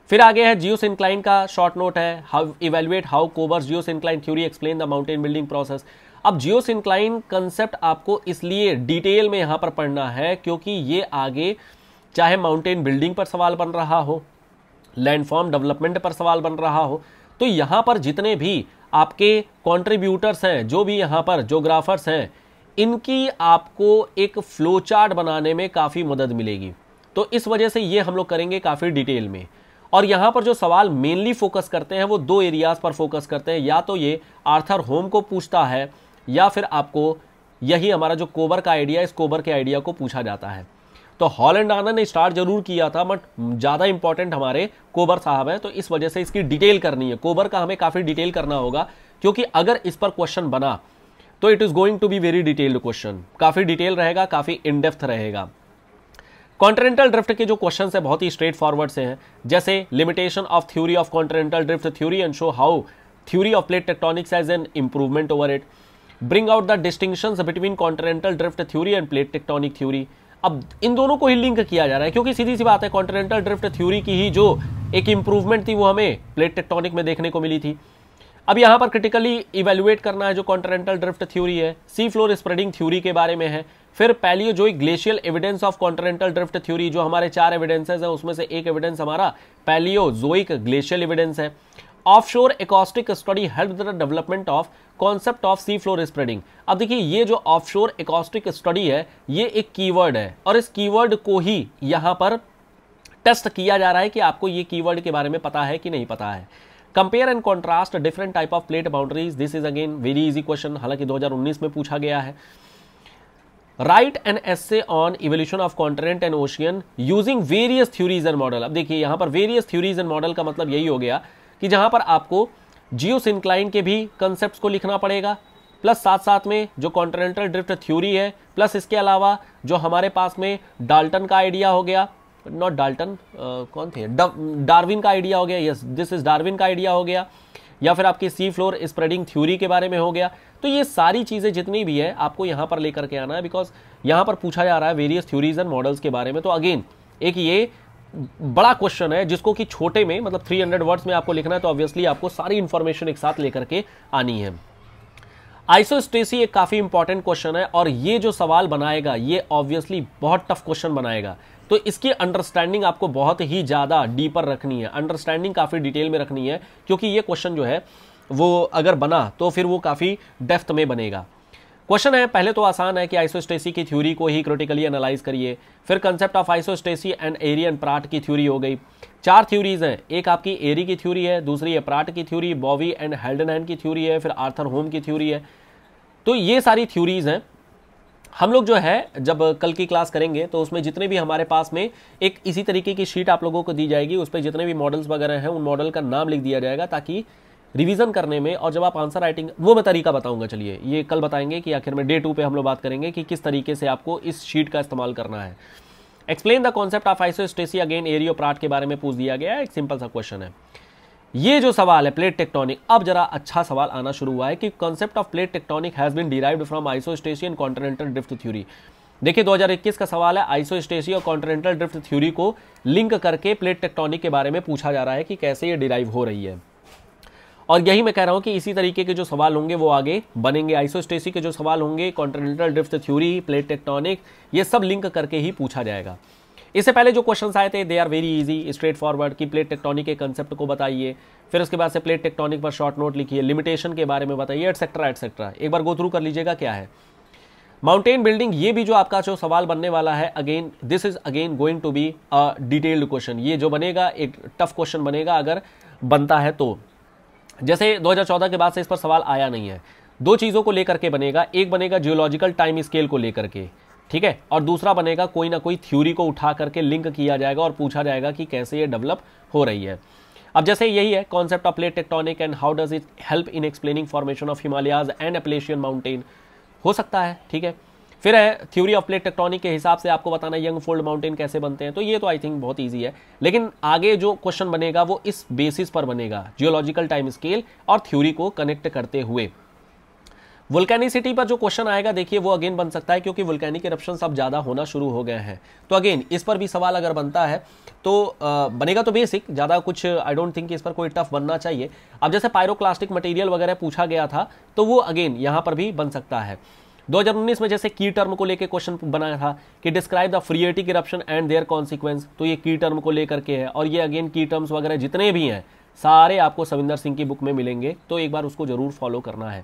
फिर आगे है जियो सिंक्लाइन का शॉर्ट नोट है how evaluate how Kober geo syncline theory explain the mountain building process अब जियो सिंक्लाइन कंसेप्ट आपको इसलिए डिटेल में यहाँ पर पढ़ना है क्योंकि ये आगे चाहे माउंटेन बिल्डिंग पर सवाल बन रहा हो लैंडफॉर्म डेवलपमेंट पर सवाल बन रहा हो तो यहाँ पर जितने भी आपके कॉन्ट्रीब्यूटर्स हैं जो भी यहाँ पर जोग्राफर्स हैं इनकी आपको एक फ्लो चार्ट बनाने में काफ़ी मदद मिलेगी तो इस वजह से ये हम लोग करेंगे काफ़ी डिटेल में और यहां पर जो सवाल मेनली फोकस करते हैं वो दो एरियाज पर फोकस करते हैं या तो ये आर्थर होम को पूछता है या फिर आपको यही हमारा जो कोबर का आइडिया इस कोबर के आइडिया को पूछा जाता है तो हॉलैंड आना ने स्टार्ट जरूर किया था बट ज़्यादा इंपॉर्टेंट हमारे कोबर साहब हैं तो इस वजह से इसकी डिटेल करनी है कोबर का हमें काफ़ी डिटेल करना होगा क्योंकि अगर इस पर क्वेश्चन बना तो it is going to be very detailed question काफ़ी डिटेल रहेगा काफ़ी इनडेप्थ रहेगा कॉन्टिनेंटल ड्रिफ्ट के जो क्वेश्चन है बहुत ही स्ट्रेट फॉरवर्ड से हैं जैसे limitation of theory of continental drift theory and show how theory of plate tectonics as an improvement over it bring out the distinction between continental drift theory and plate tectonic theory अब इन दोनों को ही लिंक किया जा रहा है क्योंकि सीधी सी बात है कॉन्टिनेंटल ड्रिफ्ट थ्योरी की ही जो एक इंप्रूवमेंट थी वो हमें प्लेट टेक्टोनिक में देखने को मिली थी अब यहाँ पर क्रिटिकली इवेल्युएट करना है जो कॉन्टिनेंटल ड्रिफ्ट थ्योरी है सी फ्लोर स्प्रेडिंग थ्योरी के बारे में है फिर Palaeozoic glacial evidence of continental drift theory जो हमारे चार एविडेंस हैं उसमें से एक एविडेंस हमारा पैलियोजोइक ग्लेशियल एविडेंस है offshore acoustic study help the development of concept of sea floor spreading अब देखिए ये जो ऑफशोर एकॉस्टिक स्टडी है ये एक कीवर्ड है और इस कीवर्ड को ही यहाँ पर टेस्ट किया जा रहा है कि आपको ये कीवर्ड के बारे में पता है कि नहीं पता है compare and contrast different type of plate boundaries this is again very easy question हालांकि 2019 में पूछा गया है write an essay on evolution of continent and ocean using various theories and model अब देखिए यहाँ पर वेरियस थ्योरीज एंड मॉडल का मतलब यही हो गया कि जहाँ पर आपको जियो सिंक्लाइन के भी कंसेप्ट को लिखना पड़ेगा प्लस साथ साथ में जो कॉन्टिनेंटल ड्रिफ्ट थ्योरी है प्लस इसके अलावा जो हमारे पास में डाल्टन का आइडिया हो गया नॉट डाल्टन कौन थे डार्विन का आइडिया हो गया यस दिस इज डार्विन का आइडिया हो गया या फिर आपकी सी फ्लोर स्प्रेडिंग थ्योरी के बारे में हो गया तो ये सारी चीज़ें जितनी भी है आपको यहाँ पर लेकर के आना है बिकॉज यहाँ पर पूछा जा रहा है वेरियस थ्योरीज एंड मॉडल्स के बारे में तो अगेन एक ये बड़ा क्वेश्चन है जिसको कि छोटे में मतलब 300 वर्ड्स में आपको लिखना है तो ऑब्वियसली आपको सारी इन्फॉर्मेशन एक साथ लेकर के आनी है आइसोस्टेसी एक काफ़ी इंपॉर्टेंट क्वेश्चन है और ये जो सवाल बनाएगा ये ऑब्वियसली बहुत टफ क्वेश्चन बनाएगा तो इसकी अंडरस्टैंडिंग आपको बहुत ही ज़्यादा डीपर रखनी है अंडरस्टैंडिंग काफ़ी डिटेल में रखनी है क्योंकि ये क्वेश्चन जो है वो अगर बना तो फिर वो काफ़ी डेफ्थ में बनेगा क्वेश्चन है पहले तो आसान है कि आइसोस्टेसी की थ्योरी को ही क्रिटिकली एनालाइज करिए फिर concept of isostasy and Airy and Pratt की थ्योरी हो गई चार थ्योरीज हैं एक आपकी एरी की थ्योरी है दूसरी है प्राट की थ्योरी बॉवी एंड हेल्डनहैन की थ्योरी है फिर आर्थर होम की थ्योरी है तो ये सारी थ्योरीज हैं हम लोग जो है जब कल की क्लास करेंगे तो उसमें जितने भी हमारे पास में एक इसी तरीके की शीट आप लोगों को दी जाएगी उस पर जितने भी मॉडल्स वगैरह हैं उन मॉडल का नाम लिख दिया जाएगा ताकि रिवीजन करने में और जब आप आंसर राइटिंग वो मैं तरीका बताऊंगा चलिए ये कल बताएंगे कि आखिर में डे टू पे हम लोग बात करेंगे कि किस तरीके से आपको इस शीट का इस्तेमाल करना है explain the concept of isostasy again Airy Pratt के बारे में पूछ दिया गया एक सिंपल सा क्वेश्चन है ये जो सवाल है प्लेट टेक्टोनिक अब जरा अच्छा सवाल आना शुरू हुआ है कि concept of plate tectonic has been derive from isostasy and continental drift theory देखिए 2021 का सवाल है आइसोस्टेशिया और कॉन्टिनेंटल ड्रिफ्ट थ्योरी को लिंक करके प्लेट टेक्टोनिक के बारे में पूछा जा रहा है कि कैसे ये डिराइव हो रही है और यही मैं कह रहा हूँ कि इसी तरीके के जो सवाल होंगे वो आगे बनेंगे आइसोस्टेसी के जो सवाल होंगे continental drift theory plate tectonic ये सब लिंक करके ही पूछा जाएगा इससे पहले जो क्वेश्चन आए थे they are very easy straightforward की प्लेट टेक्टोनिक के कंसेप्ट को बताइए फिर उसके बाद से प्लेट टेक्टोनिक पर शॉर्ट नोट लिखिए लिमिटेशन के बारे में बताइए एटसेट्रा एटसेट्रा एक बार गो थ्रू कर लीजिएगा क्या है माउंटेन बिल्डिंग ये भी जो आपका जो सवाल बनने वाला है again this is again going to be a detailed question ये जो बनेगा एक टफ क्वेश्चन बनेगा अगर बनता है तो जैसे 2014 के बाद से इस पर सवाल आया नहीं है दो चीज़ों को लेकर के बनेगा एक बनेगा जियोलॉजिकल टाइम स्केल को लेकर के ठीक है और दूसरा बनेगा कोई ना कोई थ्योरी को उठा करके लिंक किया जाएगा और पूछा जाएगा कि कैसे ये डेवलप हो रही है अब जैसे यही है concept of plate tectonic and how does it help in explaining formation of Himalayas and Appalachian mountain हो सकता है ठीक है फिर है थ्योरी ऑफ प्लेट टेक्टोनिक के हिसाब से आपको बताना यंग फोल्ड माउंटेन कैसे बनते हैं तो ये तो आई थिंक बहुत ईजी है लेकिन आगे जो क्वेश्चन बनेगा वो इस बेसिस पर बनेगा जियोलॉजिकल टाइम स्केल और थ्योरी को कनेक्ट करते हुए सिटी पर जो क्वेश्चन आएगा देखिए वो अगेन बन सकता है क्योंकि वोल्केनिक इरप्शन अब ज़्यादा होना शुरू हो गए हैं तो अगेन इस पर भी सवाल अगर बनता है तो आ, बनेगा तो बेसिक ज़्यादा कुछ आई डोंट थिंक इस पर कोई टफ बनना चाहिए अब जैसे पायरोक्लास्टिक मटेरियल वगैरह पूछा गया था तो वो अगेन यहाँ पर भी बन सकता है 2019 में जैसे की टर्म को लेकर क्वेश्चन बनाया था कि describe the phreatic eruption and their consequence तो ये की टर्म को लेकर के है और ये अगेन की टर्म्स वगैरह जितने भी हैं सारे आपको सविंदर सिंह की बुक में मिलेंगे तो एक बार उसको जरूर फॉलो करना है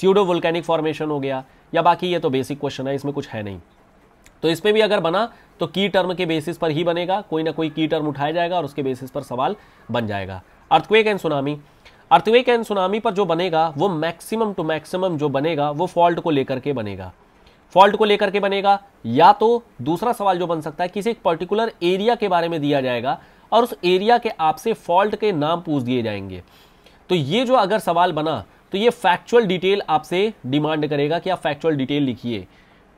सीडो वोल्केनिक फॉर्मेशन हो गया या बाकी ये तो बेसिक क्वेश्चन है इसमें कुछ है नहीं तो इसमें भी अगर बना तो की टर्म के बेसिस पर ही बनेगा कोई ना कोई की टर्म उठाया जाएगा और उसके बेसिस पर सवाल बन जाएगा earthquake and tsunami earthquake and tsunami पर जो बनेगा वो मैक्सिमम टू मैक्सिमम जो बनेगा वो फॉल्ट को लेकर के बनेगा फॉल्ट को लेकर के बनेगा या तो दूसरा सवाल जो बन सकता है किसी एक पर्टिकुलर एरिया के बारे में दिया जाएगा और उस एरिया के आपसे फॉल्ट के नाम पूछ दिए जाएंगे तो ये जो अगर सवाल बना तो ये फैक्चुअल डिटेल आपसे डिमांड करेगा कि आप फैक्चुअल डिटेल लिखिए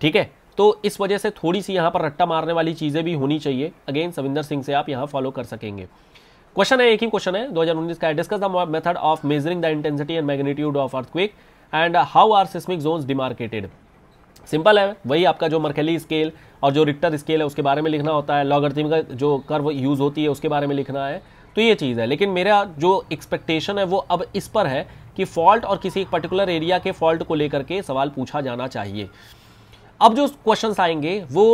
ठीक है तो इस वजह से थोड़ी सी यहाँ पर रट्टा मारने वाली चीज़ें भी होनी चाहिए अगेन सविंदर सिंह से आप यहाँ फॉलो कर सकेंगे क्वेश्चन है एक ही क्वेश्चन है 2019 का discuss the method of measuring the intensity and magnitude of earthquake and how are seismic zones demarcated simple है वही आपका जो मरकेली स्केल और जो रिक्टर स्केल है उसके बारे में लिखना होता है लॉगर्थम का जो कर्व यूज़ होती है उसके बारे में लिखना है तो ये चीज़ है लेकिन मेरा जो एक्सपेक्टेशन है वो अब इस पर है कि फॉल्ट और किसी एक पर्टिकुलर एरिया के फॉल्ट को लेकर के सवाल पूछा जाना चाहिए अब जो क्वेश्चन आएंगे वो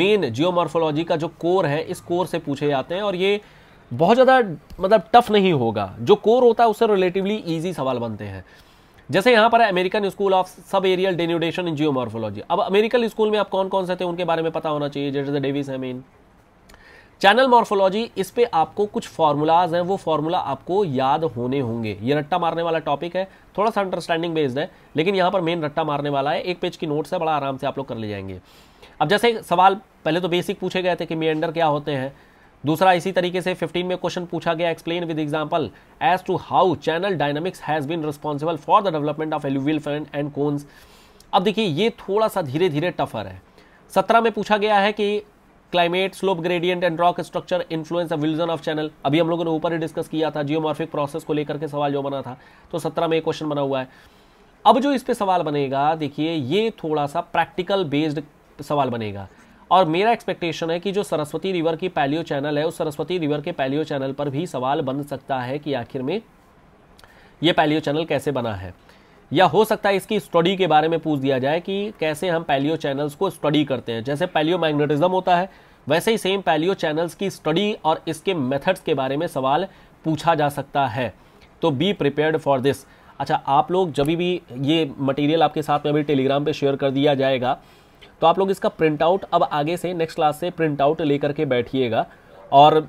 मेन जियोमॉर्फोलॉजी का जो कोर है इस कोर से पूछे जाते हैं और ये बहुत ज़्यादा मतलब टफ नहीं होगा जो कोर होता है उससे रिलेटिवली ईजी सवाल बनते हैं जैसे यहाँ पर है American school of subaerial denudation in geomorphology अब अमेरिकन स्कूल में आप कौन कौन से थे उनके बारे में पता होना चाहिए जैसे डेविस है मेन चैनल मॉर्फोलॉजी इस पर आपको कुछ फार्मूलाज हैं वो फार्मूला आपको याद होने होंगे ये रट्टा मारने वाला टॉपिक है थोड़ा सा अंडरस्टैंडिंग बेस्ड है लेकिन यहाँ पर मेन रट्टा मारने वाला है एक पेज की नोट्स है बड़ा आराम से आप लोग कर ले जाएंगे अब जैसे सवाल पहले तो बेसिक पूछे गए थे कि मेंडर क्या होते हैं दूसरा इसी तरीके से 15 में क्वेश्चन पूछा गया explain with example as to how channel dynamics has been responsible for the development of alluvial fan and cones अब देखिए ये थोड़ा सा धीरे धीरे टफर है सत्रह में पूछा गया है कि climate slope gradient and rock structure influence evolution of channel अभी हम लोगों ने ऊपर ही डिस्कस किया था जियोमॉर्फिक प्रोसेस को लेकर के सवाल जो बना था तो सत्रह में एक क्वेश्चन बना हुआ है अब जो इस पर सवाल बनेगा देखिए ये थोड़ा सा प्रैक्टिकल बेस्ड सवाल बनेगा और मेरा एक्सपेक्टेशन है कि जो सरस्वती रिवर की पैलियो चैनल है उस सरस्वती रिवर के पैलियो चैनल पर भी सवाल बन सकता है कि आखिर में ये पैलियो चैनल कैसे बना है या हो सकता है इसकी स्टडी के बारे में पूछ दिया जाए कि कैसे हम पैलियो चैनल्स को स्टडी करते हैं जैसे पैलियो मैग्नेटिज्म होता है वैसे ही सेम पैलियो चैनल्स की स्टडी और इसके मेथड्स के बारे में सवाल पूछा जा सकता है तो बी प्रिपेयर्ड फॉर दिस अच्छा आप लोग जब भी ये मटेरियल आपके साथ में अभी टेलीग्राम पे शेयर कर दिया जाएगा तो आप लोग इसका प्रिंट आउट अब आगे से नेक्स्ट क्लास से प्रिंट आउट लेकर के बैठिएगा और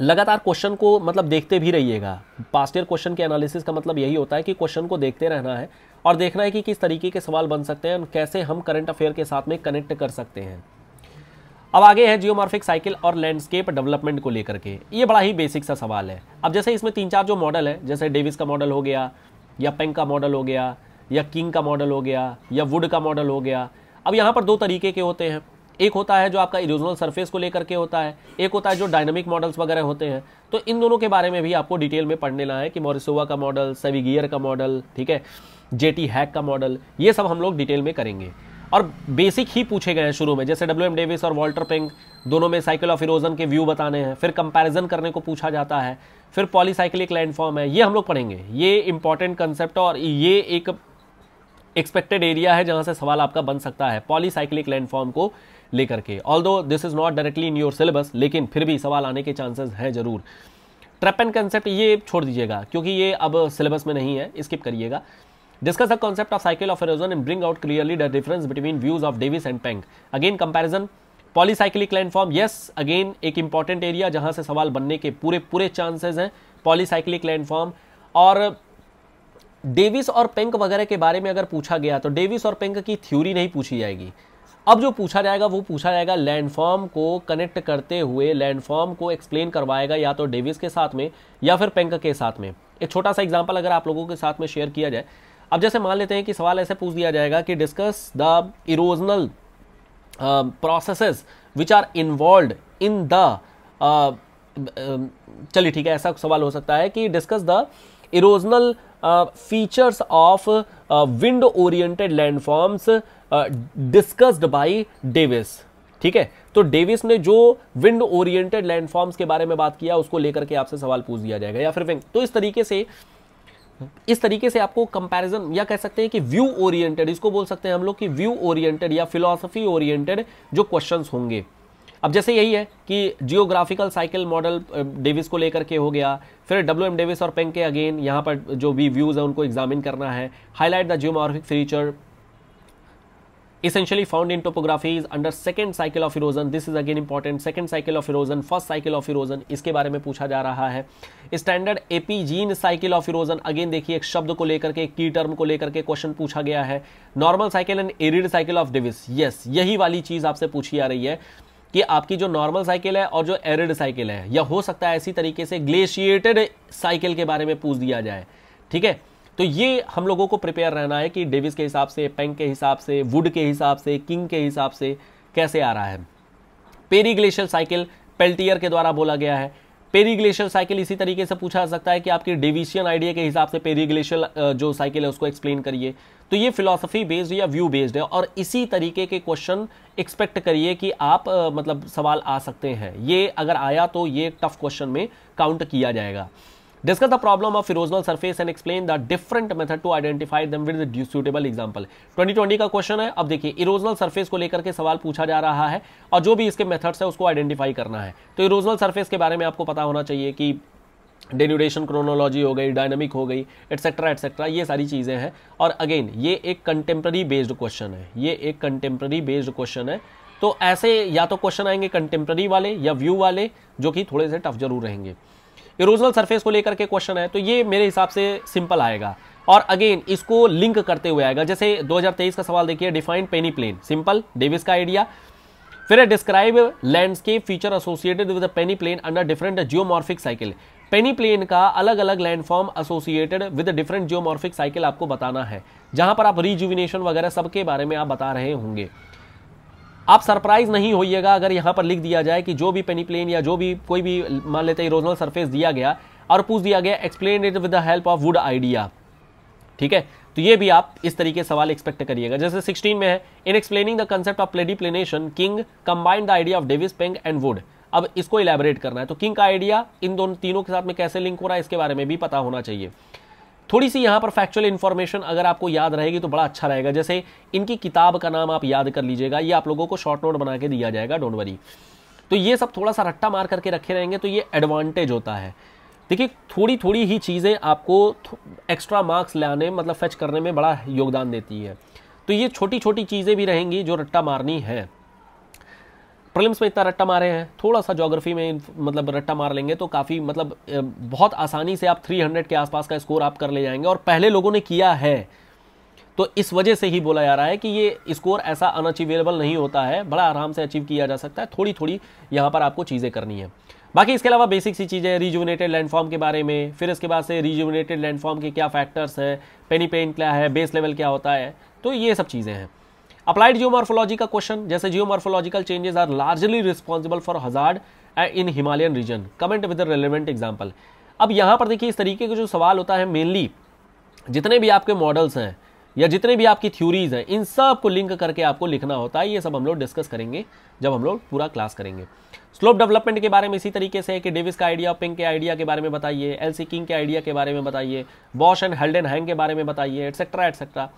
लगातार क्वेश्चन को मतलब देखते भी रहिएगा पास्ट ईयर क्वेश्चन के एनालिसिस का मतलब यही होता है कि क्वेश्चन को देखते रहना है और देखना है कि किस तरीके के सवाल बन सकते हैं और कैसे हम करंट अफेयर के साथ में कनेक्ट कर सकते हैं अब आगे है जियोमार्फिक साइकिल और लैंडस्केप डेवलपमेंट को लेकर के ये बड़ा ही बेसिक सा सवाल है अब जैसे इसमें तीन चार जो मॉडल है जैसे डेविस का मॉडल हो गया या पेंग का मॉडल हो गया या किंग का मॉडल हो गया या वुड का मॉडल हो गया अब यहाँ पर दो तरीके के होते हैं एक होता है जो आपका इरोजनल सरफेस को लेकर के होता है एक होता है जो डायनामिक मॉडल्स वगैरह होते हैं तो इन दोनों के बारे में भी आपको डिटेल में पढ़ने लाए कि मोरिसोवा का मॉडल सेविगियर का मॉडल ठीक है जेटी हैक का मॉडल ये सब हम लोग डिटेल में करेंगे और बेसिक ही पूछे गए हैं शुरू में जैसे डब्ल्यू एम डेविस और वॉल्टर पेंग दोनों में साइकिल ऑफ इरोजन के व्यू बताने हैं फिर कंपैरिजन करने को पूछा जाता है फिर पॉलीसाइक्लिक लैंडफॉर्म है ये हम लोग पढ़ेंगे ये इंपॉर्टेंट कंसेप्ट और ये एक एक्सपेक्टेड एरिया है जहाँ से सवाल आपका बन सकता है पॉलीसाइक्लिक लैंडफॉर्म को लेकर के all this is not directly in your syllabus लेकिन फिर भी सवाल आने के चांसेस हैं जरूर ट्रैप एंड कंसेप्ट ये छोड़ दीजिएगा क्योंकि ये अब सिलेबस में नहीं है स्किप करिएगा discuss the concept of cycle of erosion and bring out clearly the difference between views of Davis and Penck again comparison polycyclic landform yes again एक इंपॉर्टेंट एरिया जहां से सवाल बनने के पूरे पूरे चांसेस हैं पॉलीसाइक्लिक लैंडफॉर्म और डेविस और पेंक वगैरह के बारे में अगर पूछा गया तो डेविस और पेंक की थ्योरी नहीं पूछी जाएगी अब जो पूछा जाएगा वो पूछा जाएगा लैंडफॉर्म को कनेक्ट करते हुए लैंडफॉर्म को एक्सप्लेन करवाएगा या तो डेविस के साथ में या फिर पेंक के साथ में एक छोटा सा एग्जाम्पल अगर आप लोगों के साथ में शेयर किया जाए अब जैसे मान लेते हैं कि सवाल ऐसे पूछ दिया जाएगा कि discuss the erosional processes which are involved in the चलिए ठीक है ऐसा सवाल हो सकता है कि discuss the erosional features of wind oriented landforms discussed by Davis ठीक है तो डेविस ने जो विंड ओरिएंटेड लैंडफॉर्म्स के बारे में बात किया उसको लेकर के आपसे सवाल पूछ दिया जाएगा या फिर विंग तो इस तरीके से इस तरीके से आपको कंपैरिजन या कह सकते हैं कि व्यू ओरिएंटेड इसको बोल सकते हैं हम लोग कि व्यू ओरिएंटेड या फिलोसफी ओरिएंटेड जो क्वेश्चंस होंगे अब जैसे यही है कि जियोग्राफिकल साइकिल मॉडल डेविस को लेकर के हो गया फिर डब्ल्यू एम डेविस और पेंक के अगेन यहाँ पर जो भी व्यूज़ है उनको एग्जामिन करना है highlight the geomorphic feature essentially found in topography is under second cycle of erosion this is again important second cycle of erosion first cycle of erosion इसके बारे में पूछा जा रहा है standard epigene cycle of erosion again देखिए एक शब्द को लेकर के key की टर्म को लेकर के क्वेश्चन पूछा गया है normal cycle and arid cycle of Davis yes यही वाली चीज आपसे पूछी आ रही है कि आपकी जो नॉर्मल साइकिल है और जो एरिड साइकिल है या हो सकता है इसी तरीके से ग्लेशिएटेड साइकिल के बारे में पूछ दिया जाए ठीक है तो ये हम लोगों को प्रिपेयर रहना है कि डेविस के हिसाब से पेंक के हिसाब से वुड के हिसाब से किंग के हिसाब से कैसे आ रहा है पेरीग्लेशियल साइकिल पेल्टियर के द्वारा बोला गया है पेरीग्लेशियल साइकिल इसी तरीके से पूछा जा सकता है कि आपकी डिविशियन आइडिया के हिसाब से पेरीग्लेशियल जो साइकिल है उसको एक्सप्लेन करिए तो ये फिलॉसफी बेस्ड या व्यू बेस्ड है और इसी तरीके के क्वेश्चन एक्सपेक्ट करिए कि आप मतलब सवाल आ सकते हैं ये अगर आया तो ये टफ क्वेश्चन में काउंट किया जाएगा discuss the problem of erosional surface and explain the different method to identify them with suitable example twenty 2020 का क्वेश्चन है अब देखिए इरोजनल सरफेस को लेकर के सवाल पूछा जा रहा है और जो भी इसके मेथड्स है उसको आइडेंटिफाई करना है तो इरोजनल सर्फेस के बारे में आपको पता होना चाहिए कि डेन्यूडेशन क्रोनोलॉजी हो गई डायनामिक हो गई एटसेट्रा एटसेट्रा ये सारी चीज़ें हैं और अगेन ये एक कंटेम्प्रेरी बेस्ड क्वेश्चन है ये एक कंटेम्प्रेरी बेस्ड क्वेश्चन है तो ऐसे या तो क्वेश्चन आएंगे कंटेम्प्रेरी वाले या व्यू वाले जो कि थोड़े से टफ जरूर रहेंगे इरोजनल सरफेस को लेकर के क्वेश्चन है तो ये मेरे हिसाब से सिंपल आएगा और अगेन इसको लिंक करते हुए आएगा जैसे 2023 का सवाल देखिए defined peneplain simple Davis का आइडिया फिर describe landscape feature associated with peneplain under different geomorphic cycle peneplain का अलग अलग landform associated with different geomorphic cycle आपको बताना है जहां पर आप रिजुविनेशन वगैरह सबके बारे में आप बता रहे होंगे आप सरप्राइज नहीं होइएगा अगर यहाँ पर लिख दिया जाए कि जो भी पेनी प्लेन या जो भी कोई भी मान लेते हैं रोजनल सरफेस दिया गया और पूछ दिया गया explain it with the help of Wood idea ठीक है तो ये भी आप इस तरीके सवाल एक्सपेक्ट करिएगा जैसे 16 में है in explaining the concept of planation King combined the idea of Davis Penck and Wood अब इसको इलेबरेट करना है तो किंग का आइडिया इन दोनों तीनों के साथ में कैसे लिंक हो रहा है इसके बारे में भी पता होना चाहिए थोड़ी सी यहाँ पर फैक्चुअल इन्फॉर्मेशन अगर आपको याद रहेगी तो बड़ा अच्छा रहेगा जैसे इनकी किताब का नाम आप याद कर लीजिएगा ये आप लोगों को शॉर्ट नोट बना के दिया जाएगा डोंट वरी तो ये सब थोड़ा सा रट्टा मार करके रखे रहेंगे तो ये एडवांटेज होता है देखिए थोड़ी थोड़ी ही चीज़ें आपको एक्स्ट्रा मार्क्स लाने मतलब फेच करने में बड़ा योगदान देती है तो ये छोटी छोटी चीज़ें भी रहेंगी जो रट्टा मारनी है प्रलिम्स में इतना रट्टा मारे हैं थोड़ा सा जोग्राफी में मतलब रट्टा मार लेंगे तो काफ़ी मतलब बहुत आसानी से आप 300 के आसपास का स्कोर आप कर ले जाएंगे और पहले लोगों ने किया है तो इस वजह से ही बोला जा रहा है कि ये स्कोर ऐसा अनअचीवेबल नहीं होता है बड़ा आराम से अचीव किया जा सकता है थोड़ी थोड़ी यहाँ पर आपको चीज़ें करनी है बाकी इसके अलावा बेसिक सी चीज़ें रिजुविनेटेड लैंडफॉर्म के बारे में फिर इसके बाद से रिजुविनेटेड लैंडफॉर्म के क्या फैक्टर्स हैं पेनी पेन क्या है बेस लेवल क्या होता है तो ये सब चीज़ें हैं अप्लाइड जियोमार्फोलॉजी का क्वेश्चन जैसे geomorphological changes are largely responsible for hazard in Himalayan region comment with relevant example अब यहाँ पर देखिए इस तरीके का जो सवाल होता है मेनली जितने भी आपके मॉडल्स हैं या जितने भी आपकी थ्योरीज हैं इन सब को लिंक करके आपको लिखना होता है ये सब हम लोग डिस्कस करेंगे जब हम लोग पूरा क्लास करेंगे स्लोप डेवलपमेंट के बारे में इसी तरीके से है कि डेविस का आइडिया पिंक के आइडिया के बारे में बताइए एल सी किंग के आइडिया के बारे में बताइए बॉश एंड हेल्ड हैंग के बारे में बताइए एटसेट्रा एटसेट्रा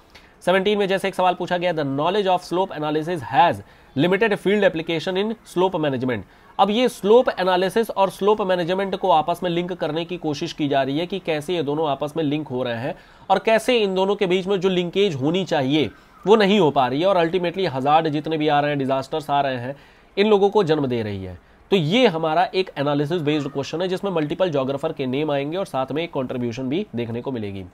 17 में जैसे एक सवाल पूछा गया the knowledge of slope analysis has limited field application in slope management अब ये स्लोप एनालिसिस और स्लोप मैनेजमेंट को आपस में लिंक करने की कोशिश की जा रही है कि कैसे ये दोनों आपस में लिंक हो रहे हैं और कैसे इन दोनों के बीच में जो लिंकेज होनी चाहिए वो नहीं हो पा रही है और अल्टीमेटली हजार्ड जितने भी आ रहे हैं डिजास्टर्स आ रहे हैं इन लोगों को जन्म दे रही है तो ये हमारा एक एनालिसिस बेस्ड क्वेश्चन है जिसमें मल्टीपल जोग्राफर के नेम आएंगे और साथ में एक कॉन्ट्रीब्यूशन भी देखने को मिलेगी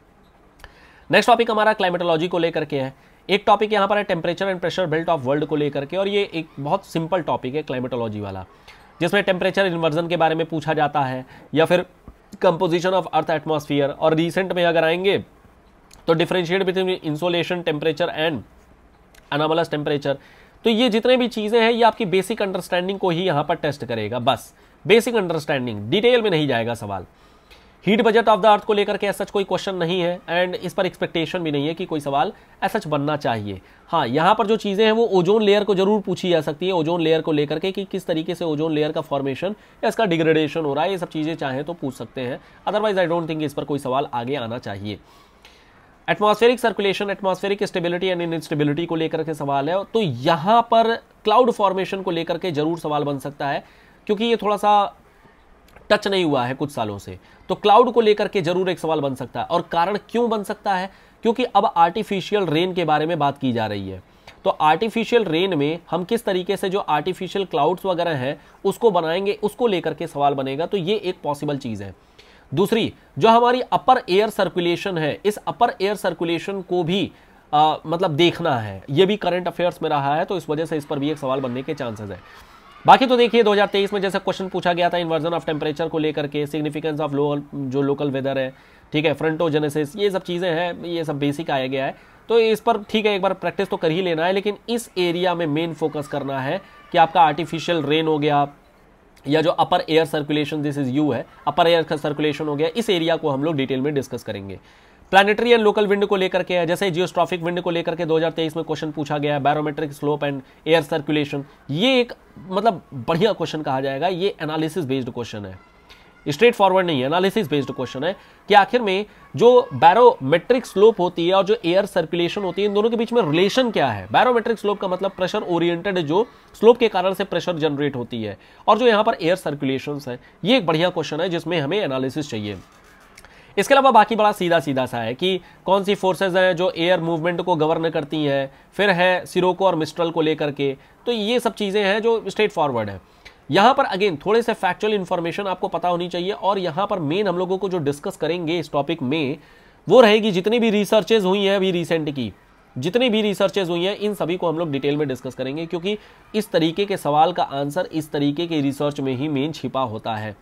नेक्स्ट टॉपिक हमारा क्लाइमेटोलॉजी को लेकर के है एक टॉपिक यहाँ पर है temperature and pressure belt of world को लेकर के और ये एक बहुत सिंपल टॉपिक है क्लाइमेटोलॉजी वाला जिसमें टेम्परेचर इन्वर्जन के बारे में पूछा जाता है या फिर कंपोजिशन ऑफ अर्थ एटमोसफियर और रिसेंट में अगर आएंगे तो differentiate between insolation temperature and anomalous temperature तो ये जितने भी चीज़ें हैं ये आपकी बेसिक अंडरस्टैंडिंग को ही यहाँ पर टेस्ट करेगा बस बेसिक अंडरस्टैंडिंग डिटेल में नहीं जाएगा सवाल heat budget of the earth को लेकर के ऐसा कोई क्वेश्चन नहीं है एंड इस पर एक्सपेक्टेशन भी नहीं है कि कोई सवाल ऐसा बनना चाहिए हाँ यहाँ पर जो चीज़ें हैं वो ओजोन लेयर को जरूर पूछी जा सकती है ओजोन लेयर को लेकर के कि किस तरीके से ओजोन लेयर का फॉर्मेशन या इसका डिग्रेडेशन हो रहा है ये सब चीज़ें चाहें तो पूछ सकते हैं अदरवाइज आई डोंट थिंक इस पर कोई सवाल आगे आना चाहिए atmospheric circulation atmospheric stability and instability को लेकर के सवाल है तो यहाँ पर क्लाउड फॉर्मेशन को लेकर के जरूर सवाल बन सकता है क्योंकि ये थोड़ा सा टच नहीं हुआ है कुछ सालों से तो क्लाउड को लेकर के जरूर एक सवाल बन सकता है और कारण क्यों बन सकता है क्योंकि अब आर्टिफिशियल रेन के बारे में बात की जा रही है तो आर्टिफिशियल रेन में हम किस तरीके से जो आर्टिफिशियल क्लाउड्स वगैरह हैं उसको बनाएंगे उसको लेकर के सवाल बनेगा तो ये एक पॉसिबल चीज़ है दूसरी जो हमारी अपर एयर सर्कुलेशन है इस अपर एयर सर्कुलेशन को भी आ, मतलब देखना है ये भी करंट अफेयर्स में रहा है तो इस वजह से इस पर भी एक सवाल बनने के चांसेस है बाकी तो देखिए 2023 में जैसा क्वेश्चन पूछा गया था इन्वर्जन ऑफ टेम्परेचर को लेकर के सिग्निफिकेंस ऑफ लोकल जो लोकल वेदर है ठीक है फ्रंटोजेनेसिस ये सब चीज़ें हैं ये सब बेसिक आया गया है तो इस पर ठीक है एक बार प्रैक्टिस तो कर ही लेना है लेकिन इस एरिया में मेन फोकस करना है कि आपका आर्टिफिशियल रेन हो गया या जो upper air circulation this is you है अपर एयर सर्कुलेशन हो गया इस एरिया को हम लोग डिटेल में डिस्कस करेंगे प्लानिटरी एंड लोकल विंड को लेकर के जैसे जियोस्ट्रॉफिक विंड को लेकर के 2023 में क्वेश्चन पूछा गया है barometric slope and air circulation ये एक मतलब बढ़िया क्वेश्चन कहा जाएगा ये एनालिसिस बेस्ड क्वेश्चन है स्ट्रेट फॉरवर्ड नहीं है एनालिसिस बेस्ड क्वेश्चन है कि आखिर में जो बैरोमेट्रिक स्लोप होती है और जो एयर सर्कुलेशन होती है इन दोनों के बीच में रिलेशन क्या है बैरोमेट्रिक स्लोप का मतलब प्रेशर ओरिएंटेड जो स्लोप के कारण से प्रेशर जनरेट होती है और जो यहाँ पर एयर सर्कुलेशन है ये एक बढ़िया क्वेश्चन है जिसमें हमें एनालिसिस चाहिए इसके अलावा बाकी बड़ा सीधा सीधा सा है कि कौन सी फोर्सेज हैं जो एयर मूवमेंट को गवर्न करती हैं फिर है सिरोको और मिस्ट्रल को लेकर के तो ये सब चीज़ें हैं जो स्ट्रेट फॉरवर्ड है यहाँ पर अगेन थोड़े से फैक्चुअल इन्फॉर्मेशन आपको पता होनी चाहिए और यहाँ पर मेन हम लोगों को जो डिस्कस करेंगे इस टॉपिक में वो रहेगी जितनी भी रिसर्चेज हुई हैं अभी रिसेंट की जितनी भी रिसर्चेज हुई हैं इन सभी को हम लोग डिटेल में डिस्कस करेंगे क्योंकि इस तरीके के सवाल का आंसर इस तरीके के रिसर्च में ही मेन छिपा होता है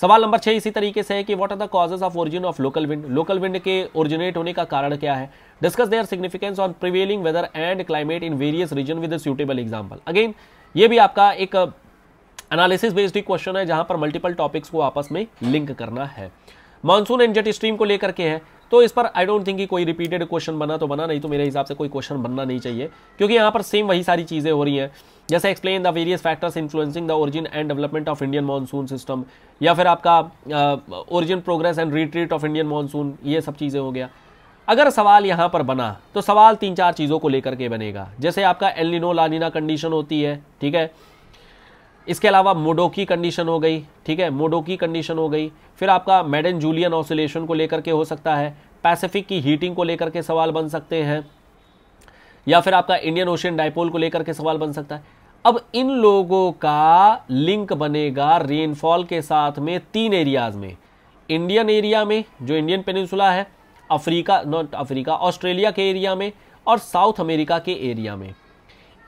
सवाल नंबर छह इसी तरीके से है कि what are the causes of origin of local wind local wind के ओरिजिनेट होने का कारण क्या है discuss their significance on prevailing weather and climate in various region with suitable example again ये भी आपका एक एनालिसिस uh, बेस्ड ही क्वेश्चन है जहां पर मल्टीपल टॉपिक्स को आपस में लिंक करना है मानसून एंड जेट स्ट्रीम को लेकर के है तो इस पर आई डोंट थिंक कि कोई रिपीटेड क्वेश्चन बना तो बना नहीं तो मेरे हिसाब से कोई क्वेश्चन बनना नहीं चाहिए क्योंकि यहाँ पर सेम वही सारी चीज़ें हो रही हैं जैसे explain the various factors influencing the origin and development of Indian monsoon system या फिर आपका origin progress and retreat of Indian monsoon ये सब चीज़ें हो गया अगर सवाल यहाँ पर बना तो सवाल तीन चार चीज़ों को लेकर के बनेगा जैसे आपका एलिनो लानिना कंडीशन होती है ठीक है इसके अलावा मोडो की कंडीशन हो गई ठीक है मोडो की कंडीशन हो गई फिर आपका मेडन जूलियन ऑसोलेशन को लेकर के हो सकता है पैसिफिक की हीटिंग को लेकर के सवाल बन सकते हैं या फिर आपका इंडियन ओशियन डायपोल को लेकर के सवाल बन सकता है अब इन लोगों का लिंक बनेगा रेनफॉल के साथ में तीन एरियाज में इंडियन एरिया में जो इंडियन पेनिनसुला है अफ्रीका नॉर्थ अफ्रीका ऑस्ट्रेलिया के एरिया में और साउथ अमेरिका के एरिया में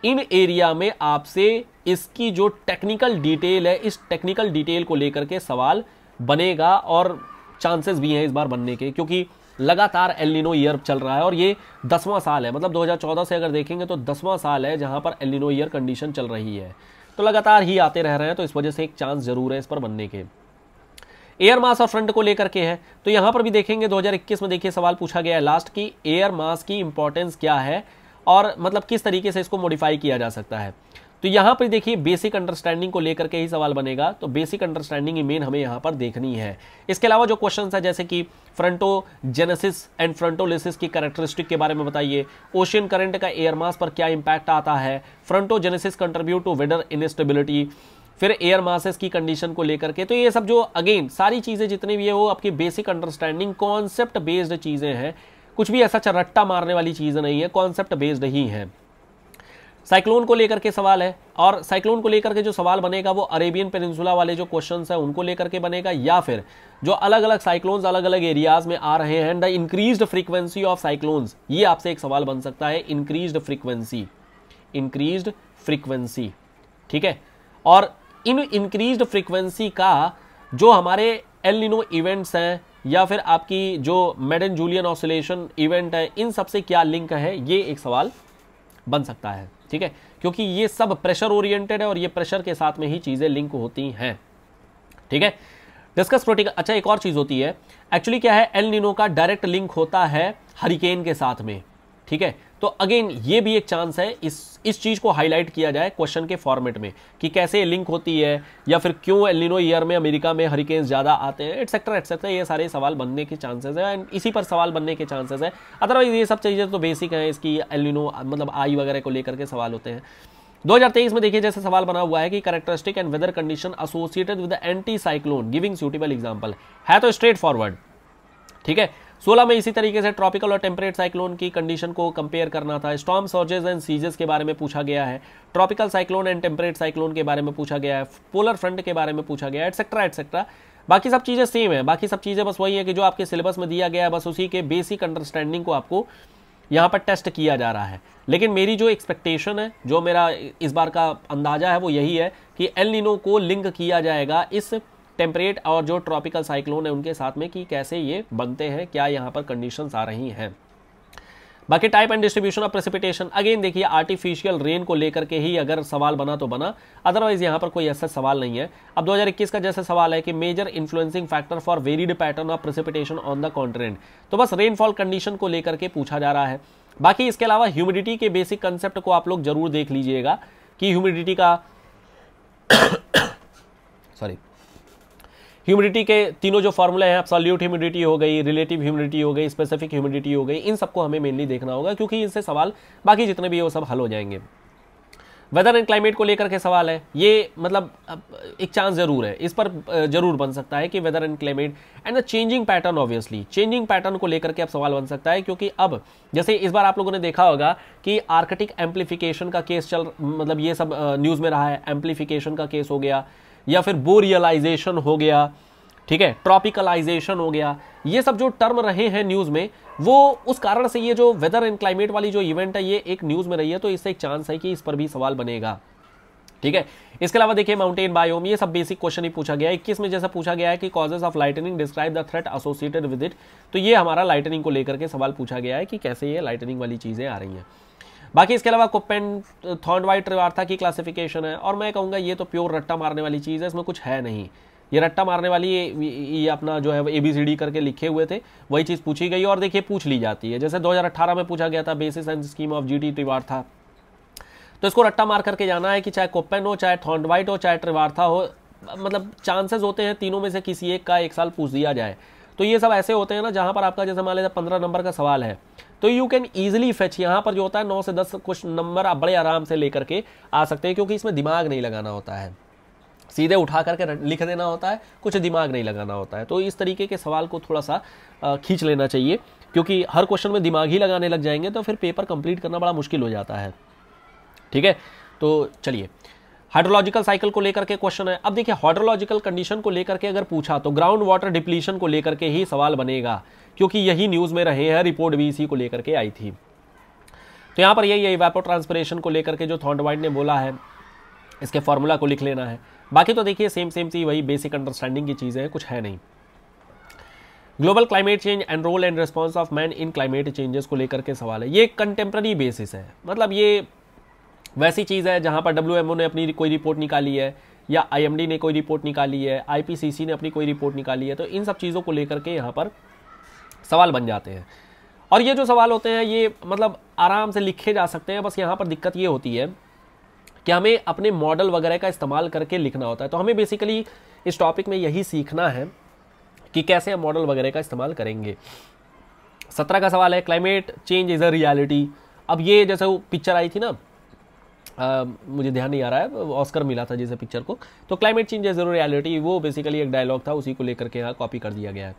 इन एरिया में आपसे इसकी जो टेक्निकल डिटेल है इस टेक्निकल डिटेल को लेकर के सवाल बनेगा और चांसेस भी हैं इस बार बनने के क्योंकि लगातार एलिनो ईयर चल रहा है और ये दसवां साल है मतलब 2014 से अगर देखेंगे तो दसवां साल है जहां पर एलिनो ईयर कंडीशन चल रही है तो लगातार ही आते रह रहे हैं तो इस वजह से एक चांस जरूर है इस पर बनने के एयर मास और फ्रंट को लेकर के है तो यहां पर भी देखेंगे 2021 में देखिए सवाल पूछा गया है लास्ट की एयर मास की इंपॉर्टेंस क्या है और मतलब किस तरीके से इसको मॉडिफाई किया जा सकता है तो यहाँ पर देखिए बेसिक अंडरस्टैंडिंग को लेकर के ही सवाल बनेगा तो बेसिक अंडरस्टैंडिंग ही मेन हमें यहाँ पर देखनी है इसके अलावा जो क्वेश्चन है जैसे कि फ्रंटो जेनेसिस एंड फ्रंटोलिसिस की करेक्टरिस्टिक के बारे में बताइए ओशियन करंट का एयर मास पर क्या इंपैक्ट आता है frontogenesis contribute to weather instability फिर एयर मासेस की कंडीशन को लेकर के तो ये सब जो अगेन सारी चीज़ें जितनी भी है वो आपकी बेसिक अंडरस्टैंडिंग कॉन्सेप्ट बेस्ड चीज़ें हैं कुछ भी ऐसा चरट्टा मारने वाली चीज़ नहीं है कॉन्सेप्ट बेस्ड ही है साइक्लोन को लेकर के सवाल है और साइक्लोन को लेकर के जो सवाल बनेगा वो अरेबियन पेनिनसुला वाले जो क्वेश्चंस हैं उनको लेकर के बनेगा या फिर जो अलग अलग साइक्लोन्स अलग अलग एरियाज में आ रहे हैं the increase frequency of cyclones ये आपसे एक सवाल बन सकता है इंक्रीज फ्रीक्वेंसी इंक्रीज फ्रीक्वेंसी ठीक है और इन इंक्रीज फ्रीक्वेंसी का जो हमारे एल इवेंट्स हैं या फिर आपकी जो मेडन जूलियन ऑसोलेशन इवेंट है इन सबसे क्या लिंक है ये एक सवाल बन सकता है ठीक है क्योंकि ये सब प्रेशर ओरिएंटेड है और ये प्रेशर के साथ में ही चीज़ें लिंक होती हैं ठीक है डिस्कस प्रोटिकल अच्छा एक और चीज़ होती है एक्चुअली क्या है एल निनो का डायरेक्ट लिंक होता है हरिकेन के साथ में ठीक है तो अगेन ये भी एक चांस है इस इस चीज़ को हाईलाइट किया जाए क्वेश्चन के फॉर्मेट में कि कैसे लिंक होती है या फिर क्यों एलिनो ईयर में अमेरिका में हरिकेन्स ज़्यादा आते हैं एटसेट्रा एटसेट्रा ये सारे सवाल बनने के चांसेस है एंड इसी पर सवाल बनने के चांसेस है अदरवाइज ये सब चीज़ें तो बेसिक हैं इसकी एलिनो मतलब आई वगैरह को लेकर के सवाल होते हैं 2023 में देखिए जैसे सवाल बना हुआ है कि characteristic and weather condition associated with anticyclone giving suitable example है तो स्ट्रेट फॉरवर्ड ठीक है सोलह में इसी तरीके से ट्रॉपिकल और टेम्परेट साइक्लोन की कंडीशन को कंपेयर करना था स्टॉम सॉर्जेज एंड सीजेस के बारे में पूछा गया है tropical cyclone and temperate cyclone के बारे में पूछा गया है पोलर फ्रंट के बारे में पूछा गया है एटसेट्रा एटसेट्रा बाकी सब चीज़ें सेम है बाकी सब चीज़ें बस वही है कि जो आपके सिलेबस में दिया गया है बस उसी के बेसिक अंडरस्टैंडिंग को आपको यहाँ पर टेस्ट किया जा रहा है लेकिन मेरी जो एक्सपेक्टेशन है जो मेरा इस बार का अंदाज़ा है वो यही है कि एल निनो को लिंक किया जाएगा इस टेम्परेट और जो ट्रॉपिकल साइक्लोन है उनके साथ में कि कैसे ये बनते हैं क्या यहाँ पर कंडीशन आ रही हैं बाकी type and distribution of precipitation again देखिए आर्टिफिशियल रेन को लेकर के ही अगर सवाल बना तो बना अदरवाइज यहाँ पर कोई ऐसा सवाल नहीं है अब 2021 का जैसे सवाल है कि major influencing factor for varied pattern of precipitation on the continent तो बस रेनफॉल कंडीशन को लेकर के पूछा जा रहा है बाकी इसके अलावा ह्यूमिडिटी के बेसिक कंसेप्ट को आप लोग जरूर देख लीजिएगा कि ह्यूमिडिटी का सॉरी ह्यूमिडिटी के तीनों जो फॉर्मूला हैं सॉल्यूट ह्यूमिडिटी हो गई रिलेटिव ह्यूमिडिटी हो गई स्पेसिफिक ह्यूमिडिटी हो गई इन सबको हमें मेनली देखना होगा क्योंकि इनसे सवाल बाकी जितने भी वो सब हल हो जाएंगे वेदर एंड क्लाइमेट को लेकर के सवाल है ये मतलब एक चांस जरूर है इस पर जरूर बन सकता है कि weather and climate and the changing pattern obviously changing pattern को लेकर के अब सवाल बन सकता है क्योंकि अब जैसे इस बार आप लोगों ने देखा होगा कि आर्कटिक एम्पलीफिकेशन का केस चल मतलब ये सब न्यूज़ में रहा है एम्पलीफिकेशन का केस हो गया या फिर बोरियलाइजेशन हो गया ठीक है ट्रॉपिकलाइजेशन हो गया ये सब जो टर्म रहे हैं न्यूज़ में वो उस कारण से ये जो वेदर एंड क्लाइमेट वाली जो इवेंट है ये एक न्यूज़ में रही है तो इससे एक चांस है कि इस पर भी सवाल बनेगा ठीक है इसके अलावा देखिए माउंटेन बायोम ये सब बेसिक क्वेश्चन ही पूछा गया इक्कीस में जैसा पूछा गया है कि causes of lightning describe the threat associated with it तो ये हमारा लाइटनिंग को लेकर के सवाल पूछा गया है कि कैसे ये लाइटनिंग वाली चीज़ें आ रही हैं बाकी इसके अलावा कुपेन थॉन्ड वाइट रिवार्था की क्लासिफिकेशन है और मैं कहूँगा ये तो प्योर रट्टा मारने वाली चीज़ है इसमें कुछ है नहीं ये रट्टा मारने वाली ये अपना जो है ए बी सी डी करके लिखे हुए थे वही चीज़ पूछी गई और देखिए पूछ ली जाती है जैसे 2018 में पूछा गया था basis and scheme of G D था तो इसको रट्टा मार करके जाना है कि चाहे कोपेन हो चाहे थॉन्ड वाइट हो चाहे ट्रिवार्था हो मतलब चांसेस होते हैं तीनों में से किसी एक का एक साल पूछ दिया जाए तो ये सब ऐसे होते हैं ना जहाँ पर आपका जैसे मान लीजिए पंद्रह नंबर का सवाल है तो यू कैन ईजिली फेच यहाँ पर जो होता है नौ से दस कुछ नंबर आप बड़े आराम से लेकर के आ सकते हैं क्योंकि इसमें दिमाग नहीं लगाना होता है सीधे उठा करके लिख देना होता है कुछ दिमाग नहीं लगाना होता है तो इस तरीके के सवाल को थोड़ा सा खींच लेना चाहिए क्योंकि हर क्वेश्चन में दिमाग ही लगाने लग जाएंगे तो फिर पेपर कंप्लीट करना बड़ा मुश्किल हो जाता है ठीक है तो चलिए हाइड्रोलॉजिकल साइकिल को लेकर के क्वेश्चन है अब देखिए हाइड्रोलॉजिकल कंडीशन को लेकर के अगर पूछा तो ग्राउंड वाटर डिप्लीशन को लेकर के ही सवाल बनेगा क्योंकि यही न्यूज़ में रहे हैं रिपोर्ट भी इसी को लेकर के आई थी तो यहाँ पर यही है वेपो ट्रांसपरेशन को लेकर के जो थॉन्डवाइड ने बोला है इसके फॉर्मूला को लिख लेना है बाकी तो देखिए सेम सेम सी वही बेसिक अंडरस्टैंडिंग की चीज़ें कुछ है नहीं global climate change and role and response of man in climate changes को लेकर के सवाल है ये कंटेम्प्रेरी बेसिस है मतलब ये वैसी चीज़ है जहाँ पर डब्ल्यू ने अपनी कोई रिपोर्ट निकाली है या आई ने कोई रिपोर्ट निकाली है आई ने अपनी कोई रिपोर्ट निकाली है तो इन सब चीज़ों को लेकर के यहाँ पर सवाल बन जाते हैं और ये जो सवाल होते हैं ये मतलब आराम से लिखे जा सकते हैं बस यहाँ पर दिक्कत ये होती है कि हमें अपने मॉडल वगैरह का इस्तेमाल करके लिखना होता है तो हमें बेसिकली इस टॉपिक में यही सीखना है कि कैसे हम मॉडल वगैरह का इस्तेमाल करेंगे सत्रह का सवाल है climate change is a reality अब ये जैसे वो पिक्चर आई थी ना मुझे ध्यान नहीं आ रहा है ऑस्कर मिला था जिसे पिक्चर को तो क्लाइमेट चेंज इज रियलिटी वो बेसिकली एक डायलॉग था उसी को लेकर के यहाँ कॉपी कर दिया गया है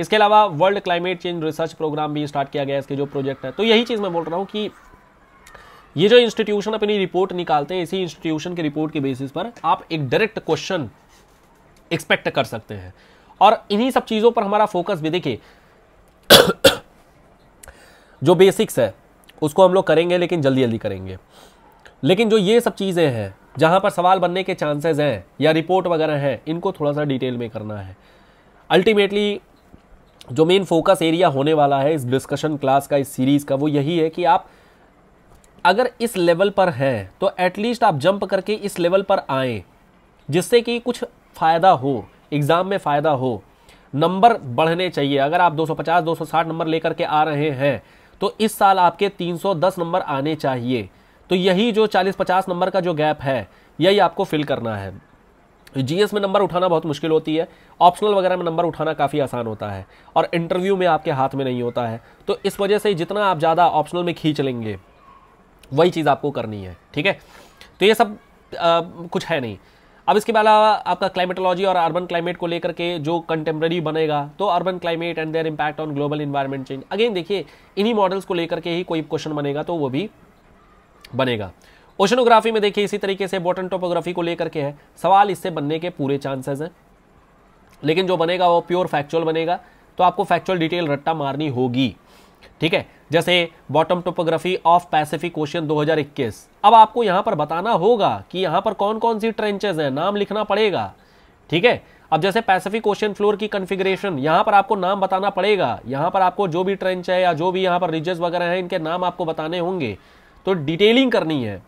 इसके अलावा world climate change research programme भी स्टार्ट किया गया है इसके जो प्रोजेक्ट है तो यही चीज़ मैं बोल रहा हूँ कि ये जो इंस्टीट्यूशन अपनी रिपोर्ट निकालते हैं इसी इंस्टीट्यूशन की रिपोर्ट के बेसिस पर आप एक डायरेक्ट क्वेश्चन एक्सपेक्ट कर सकते हैं और इन्हीं सब चीज़ों पर हमारा फोकस भी देखिए जो बेसिक्स है उसको हम लोग करेंगे लेकिन जल्दी जल्दी करेंगे लेकिन जो ये सब चीज़ें हैं जहाँ पर सवाल बनने के चांसेस हैं या रिपोर्ट वगैरह हैं इनको थोड़ा सा डिटेल में करना है अल्टीमेटली जो मेन फोकस एरिया होने वाला है इस डिस्कशन क्लास का इस सीरीज़ का वो यही है कि आप अगर इस लेवल पर हैं तो एटलीस्ट आप जंप करके इस लेवल पर आएँ जिससे कि कुछ फ़ायदा हो एग्ज़ाम में फ़ायदा हो नंबर बढ़ने चाहिए अगर आप 250 260 नंबर लेकर के आ रहे हैं तो इस साल आपके 310 नंबर आने चाहिए तो यही जो 40-50 नंबर का जो गैप है यही आपको फिल करना है जीएस में नंबर उठाना बहुत मुश्किल होती है ऑप्शनल वगैरह में नंबर उठाना काफ़ी आसान होता है और इंटरव्यू में आपके हाथ में नहीं होता है तो इस वजह से जितना आप ज़्यादा ऑप्शनल में खींच लेंगे वही चीज़ आपको करनी है ठीक है तो ये सब आ, कुछ है नहीं अब इसके अलावा आपका क्लाइमेटोलॉजी और अर्बन क्लाइमेट को लेकर के जो कंटेम्प्रेरी बनेगा तो urban climate and their impact on global environment change again देखिए इन्हीं मॉडल्स को लेकर के ही कोई क्वेश्चन बनेगा तो वो भी बनेगा ओशनोग्राफी में देखिए इसी तरीके से बॉटन टोपोग्राफी को लेकर के है सवाल इससे बनने के पूरे चांसेस हैं लेकिन जो बनेगा वो प्योर फैक्चुअल बनेगा तो आपको फैक्चुअल डिटेल रट्टा मारनी होगी ठीक है जैसे bottom topography of Pacific Ocean 2021 अब आपको यहां पर बताना होगा कि यहां पर कौन कौन सी ट्रेंचेस हैं नाम लिखना पड़ेगा ठीक है अब जैसे पैसिफिक ओशन फ्लोर की कन्फिग्रेशन यहां पर आपको नाम बताना पड़ेगा यहां पर आपको जो भी ट्रेंच है या जो भी यहां पर रिजेस वगैरह हैं इनके नाम आपको बताने होंगे तो डिटेलिंग करनी है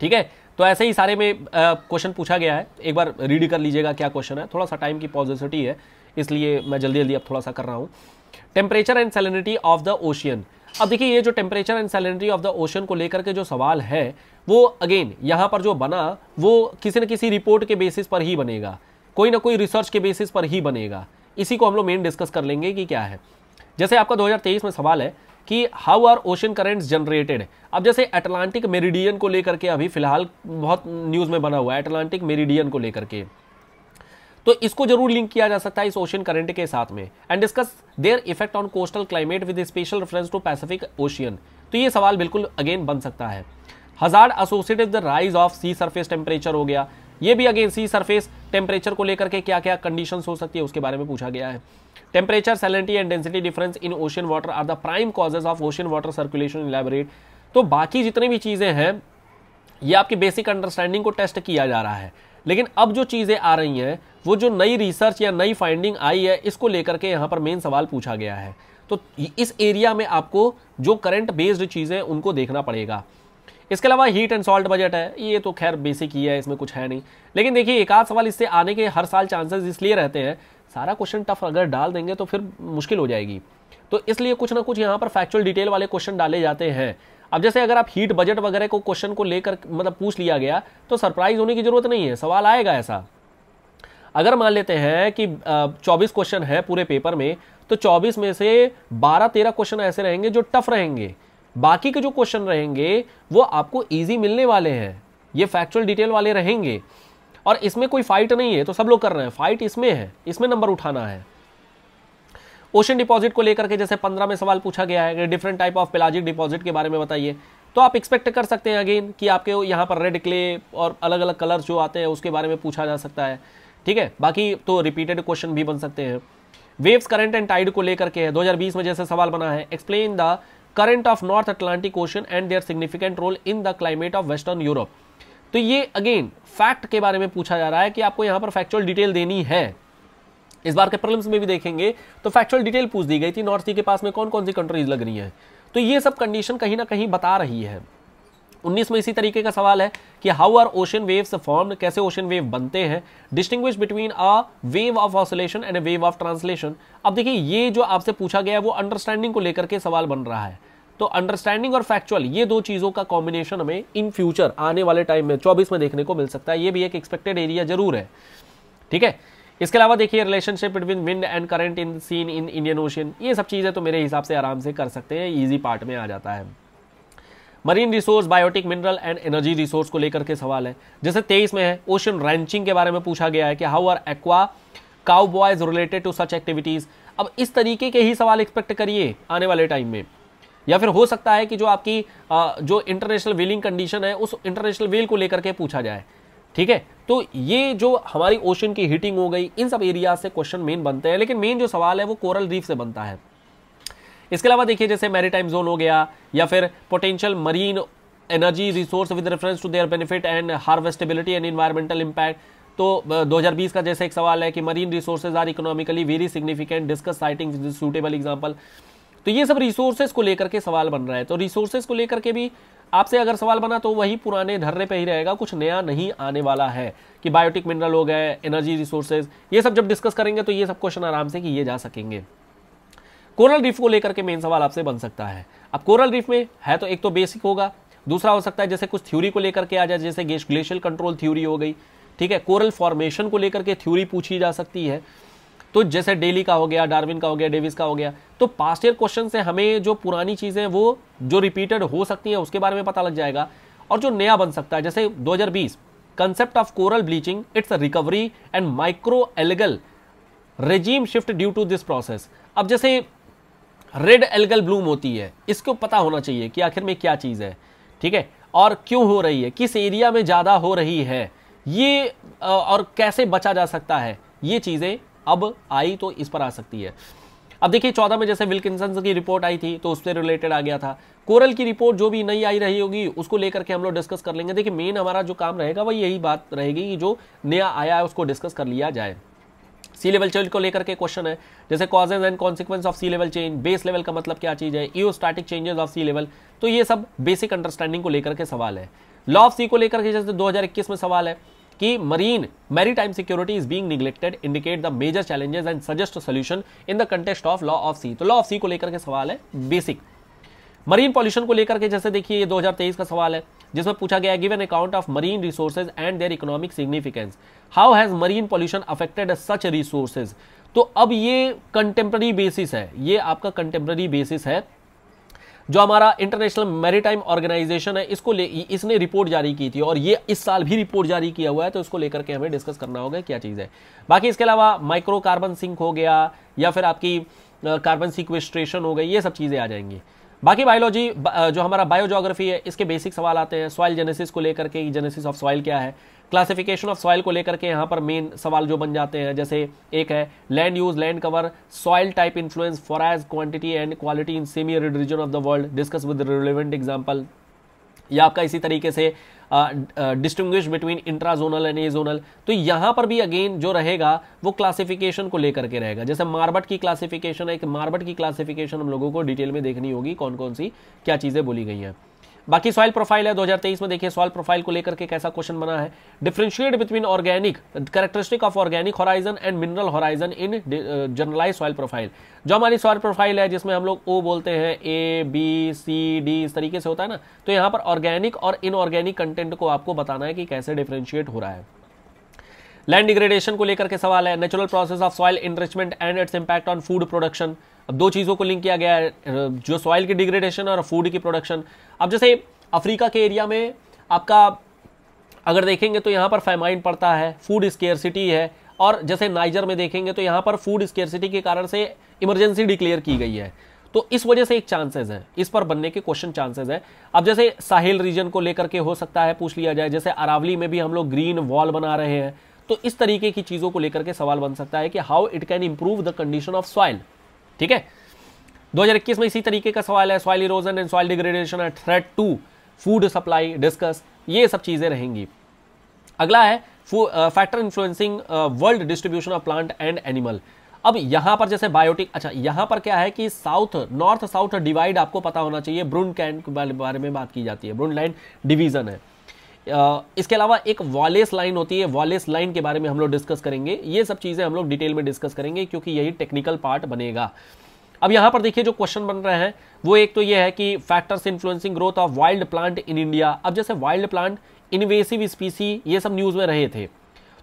ठीक है तो ऐसे ही सारे में क्वेश्चन पूछा गया है एक बार रीड कर लीजिएगा क्या क्वेश्चन है थोड़ा सा टाइम की पॉजिटिविटी है इसलिए मैं जल्दी जल्दी अब थोड़ा सा कर रहा हूँ temperature and salinity of the ocean अब देखिए ये जो temperature and salinity of the ocean को लेकर के जो सवाल है वो अगेन यहाँ पर जो बना वो किसी न किसी रिपोर्ट के बेसिस पर ही बनेगा कोई ना कोई रिसर्च के बेसिस पर ही बनेगा इसी को हम लोग मेन डिस्कस कर लेंगे कि क्या है जैसे आपका 2023 में सवाल है कि how are ocean currents generated अब जैसे अटलांटिक मेरिडियन को लेकर के अभी फिलहाल बहुत न्यूज़ में बना हुआ है अटलांटिक मेरिडियन को लेकर के तो इसको जरूर लिंक किया जा सकता है इस ओशियन करंट के साथ में and discuss their effect on coastal climate with special reference to Pacific Ocean तो ये सवाल बिल्कुल अगेन बन सकता है hazard associated the rise of sea surface temperature हो गया ये भी अगेन सी सरफेस टेम्परेचर को लेकर के क्या क्या कंडीशन हो सकती है उसके बारे में पूछा गया है temperature salinity and density difference in ocean water are the prime causes of ocean water circulation elaborate तो बाकी जितने भी चीज़ें हैं ये आपकी बेसिक अंडरस्टैंडिंग को टेस्ट किया जा रहा है लेकिन अब जो चीज़ें आ रही हैं वो जो नई रिसर्च या नई फाइंडिंग आई है इसको लेकर के यहाँ पर मेन सवाल पूछा गया है तो इस एरिया में आपको जो करंट बेस्ड चीज़ें उनको देखना पड़ेगा इसके अलावा हीट एंड सॉल्ट बजट है ये तो खैर बेसिक ही है इसमें कुछ है नहीं लेकिन देखिए एक आध सवाल इससे आने के हर साल चांसेस इसलिए रहते हैं सारा क्वेश्चन टफ अगर डाल देंगे तो फिर मुश्किल हो जाएगी तो इसलिए कुछ ना कुछ यहाँ पर फैक्चुअल डिटेल वाले क्वेश्चन डाले जाते हैं अब जैसे अगर आप हीट बजट वगैरह को क्वेश्चन को लेकर मतलब पूछ लिया गया तो सरप्राइज होने की जरूरत नहीं है सवाल आएगा ऐसा अगर मान लेते हैं कि चौबीस क्वेश्चन है पूरे पेपर में तो चौबीस में से बारह तेरह क्वेश्चन ऐसे रहेंगे जो टफ रहेंगे बाकी के जो क्वेश्चन रहेंगे वो आपको ईजी मिलने वाले हैं ये फैक्चुअल डिटेल वाले रहेंगे और इसमें कोई फाइट नहीं है तो सब लोग कर रहे हैं फाइट इसमें है इसमें नंबर उठाना है ओशन डिपॉजिट को लेकर के जैसे पंद्रह में सवाल पूछा गया है different type of pelagic deposit के बारे में बताइए तो आप एक्सपेक्ट कर सकते हैं अगेन कि आपके यहाँ पर रेड क्ले और अलग अलग कलर जो आते हैं उसके बारे में पूछा जा सकता है ठीक है बाकी तो रिपीटेड क्वेश्चन भी बन सकते हैं वेव्स करंट एंड टाइड को लेकर के है 2020 में जैसे सवाल बना है explain the current of North Atlantic Ocean and their significant role in the climate of western Europe तो ये अगेन फैक्ट के बारे में पूछा जा रहा है कि आपको यहां पर फैक्चुअल डिटेल देनी है इस बार के प्रॉब्लम्स में भी देखेंगे तो फैक्चुअल डिटेल पूछ दी गई थी नॉर्थ सी के पास में कौन कौन सी कंट्रीज लग रही हैं तो ये सब कंडीशन कहीं ना कहीं बता रही है उन्नीस में इसी तरीके का सवाल है कि how are ocean waves form कैसे ओशन वेव बनते हैं distinguish between a wave of oscillation and wave of translation अब देखिए ये जो आपसे पूछा गया है वो अंडरस्टैंडिंग को लेकर के सवाल बन रहा है तो अंडरस्टैंडिंग और फैक्चुअल ये दो चीज़ों का कॉम्बिनेशन हमें इन फ्यूचर आने वाले टाइम में चौबीस में देखने को मिल सकता है ये भी एक एक्सपेक्टेड एरिया जरूर है ठीक है इसके अलावा देखिए relationship between wind and current in seen in Indian Ocean ये सब चीज़ें तो मेरे हिसाब से आराम से कर सकते हैं ईजी पार्ट में आ जाता है marine resource biotic mineral and energy resource को लेकर के सवाल है जैसे तेईस में है ओशन रैंचिंग के बारे में पूछा गया है कि how are aqua cow boys related to such activities अब इस तरीके के ही सवाल एक्सपेक्ट करिए आने वाले टाइम में या फिर हो सकता है कि जो आपकी जो इंटरनेशनल व्हीलिंग कंडीशन है उस इंटरनेशनल व्हील को लेकर के पूछा जाए ठीक है तो ये जो हमारी ओशन की हीटिंग हो गई इन सब एरिया से क्वेश्चन मेन बनते हैं लेकिन मेन जो सवाल है वो कोरल रीफ से बनता है इसके अलावा देखिए जैसे मैरीटाइम जोन हो गया या फिर potential marine energy resource with reference to their benefit and harvestability and environmental impact तो 2020 का जैसे एक सवाल है कि marine resources are economically very significant discuss citing suitable example तो ये सब रिसोर्सेज को लेकर के सवाल बन रहा है तो रिसोर्सेज को लेकर के भी आपसे अगर सवाल बना तो वही पुराने धरने पे ही रहेगा कुछ नया नहीं आने वाला है कि बायोटिक मिनरल हो गए एनर्जी रिसोर्सेज ये सब जब डिस्कस करेंगे तो ये सब क्वेश्चन आराम से किए जा सकेंगे कोरल रीफ को लेकर के मेन सवाल आपसे बन सकता है अब कोरल रीफ में है तो एक तो बेसिक होगा दूसरा हो सकता है जैसे कुछ थ्योरी को लेकर के आ जाए जैसे ग्लेशियल कंट्रोल थ्योरी हो गई ठीक है कोरल फॉर्मेशन को लेकर के थ्योरी पूछी जा सकती है तो जैसे डेली का हो गया डार्विन का हो गया डेविस का हो गया तो पास्ट ईयर क्वेश्चन से हमें जो पुरानी चीज़ें वो जो रिपीटेड हो सकती हैं उसके बारे में पता लग जाएगा और जो नया बन सकता है जैसे 2020 concept of coral bleaching its a recovery and micro algal regime shift due to this process अब जैसे रेड एल्गल ब्लूम होती है इसको पता होना चाहिए कि आखिर में क्या चीज़ है ठीक है और क्यों हो रही है किस एरिया में ज़्यादा हो रही है ये और कैसे बचा जा सकता है ये चीज़ें अब आई तो इस पर आ सकती है अब देखिए चौदह में जैसे विल्किसन की रिपोर्ट आई थी तो उससे रिलेटेड आ गया था कोरल की रिपोर्ट जो भी नई आई रही होगी उसको लेकर के हम लोग डिस्कस कर लेंगे देखिए मेन हमारा जो काम रहेगा वह यही बात रहेगी कि जो नया आया है उसको डिस्कस कर लिया जाए सी लेवल चेंज को लेकर के क्वेश्चन है जैसे causes and consequences of sea level change base level का मतलब क्या चीज़ है eustatic changes of sea level तो ये सब बेसिक अंडरस्टैंडिंग को लेकर के सवाल है लॉ ऑफ सी को लेकर के जैसे 2021 में सवाल है कि marine maritime security is being neglected indicate the major challenges and suggest solution in the context of law of sea तो लॉ ऑफ सी को लेकर के सवाल है बेसिक मरीन पॉल्यूशन को लेकर के जैसे देखिए ये 2023 का सवाल है जिसमें पूछा गया give an account of marine resources and their economic significance how has marine pollution affected such resources तो अब ये कंटेम्प्ररी बेसिस है ये आपका कंटेम्प्ररी बेसिस है जो हमारा इंटरनेशनल मैरीटाइम ऑर्गेनाइजेशन है इसको ले इसने रिपोर्ट जारी की थी और ये इस साल भी रिपोर्ट जारी किया हुआ है तो इसको लेकर के हमें डिस्कस करना होगा क्या चीज़ है बाकी इसके अलावा माइक्रो कार्बन सिंक हो गया या फिर आपकी कार्बन सिक्वेस्ट्रेशन हो गई ये सब चीज़ें आ जाएंगी बाकी बायोलॉजी जो हमारा बायोजोग्राफी है इसके बेसिक सवाल आते हैं सॉइल जेनेसिस को लेकर के जेनेसिस ऑफ सॉइल क्या है क्लासिफिकेशन ऑफ सॉइल को लेकर के यहाँ पर मेन सवाल जो बन जाते हैं जैसे एक है land use land cover soil type influence as quantity and quality in semi arid region of the world discuss with relevant example या आपका इसी तरीके से distinguish between intra zonal and azonal तो यहां पर भी अगेन जो रहेगा वो क्लासिफिकेशन को लेकर के रहेगा जैसे मार्बट की क्लासिफिकेशन है एक मार्बट की क्लासिफिकेशन हम लोगों को डिटेल में देखनी होगी कौन कौन सी क्या चीज़ें बोली गई हैं बाकी सॉइल प्रोफाइल है 2023 में देखिए सॉइल प्रोफाइल को लेकर के कैसा क्वेश्चन बना है differentiate between organic characteristic of organic horizon and mineral horizon in generalise soil profile जो हमारी सॉइल प्रोफाइल है जिसमें हम लोग ओ बोलते हैं ए बी सी डी इस तरीके से होता है ना तो यहाँ पर ऑर्गेनिक और इनऑर्गेनिक कंटेंट को आपको बताना है कि कैसे डिफ्रेंशिएट हो रहा है लैंड डिग्रेडेशन को लेकर के सवाल है natural process of soil enrichment and its impact on food production अब दो चीज़ों को लिंक किया गया है जो सॉइल की डिग्रेडेशन और फूड की प्रोडक्शन अब जैसे अफ्रीका के एरिया में आपका अगर देखेंगे तो यहाँ पर फैमाइन पड़ता है फूड स्केयरसिटी है और जैसे नाइजर में देखेंगे तो यहाँ पर फूड स्केयरसिटी के कारण से इमरजेंसी डिक्लेयर की गई है तो इस वजह से एक चांसेस है इस पर बनने के क्वेश्चन चांसेस है अब जैसे साहिल रीजन को लेकर के हो सकता है पूछ लिया जाए जैसे अरावली में भी हम लोग ग्रीन वॉल बना रहे हैं तो इस तरीके की चीज़ों को लेकर के सवाल बन सकता है कि how it can improve the condition of soil ठीक है 2021 में इसी तरीके का सवाल है soil erosion and soil degradation and threat to food supply discuss ये सब चीज़ें रहेंगी अगला है factor influencing world distribution of plant and animal अब यहां पर जैसे बायोटिक अच्छा यहां पर क्या है कि साउथ नॉर्थ साउथ डिवाइड आपको पता होना चाहिए ब्रून कैंड के बारे में बात की जाती है ब्रून लैंड डिवीजन है इसके अलावा एक वॉलेस लाइन होती है वॉलेस लाइन के बारे में हम लोग डिस्कस करेंगे ये सब चीज़ें हम लोग डिटेल में डिस्कस करेंगे क्योंकि यही टेक्निकल पार्ट बनेगा अब यहाँ पर देखिए जो क्वेश्चन बन रहे हैं वो एक तो ये है कि factors influencing growth of wild plant in India अब जैसे वाइल्ड प्लांट इन्वेसिव स्पीसी ये सब न्यूज़ में रहे थे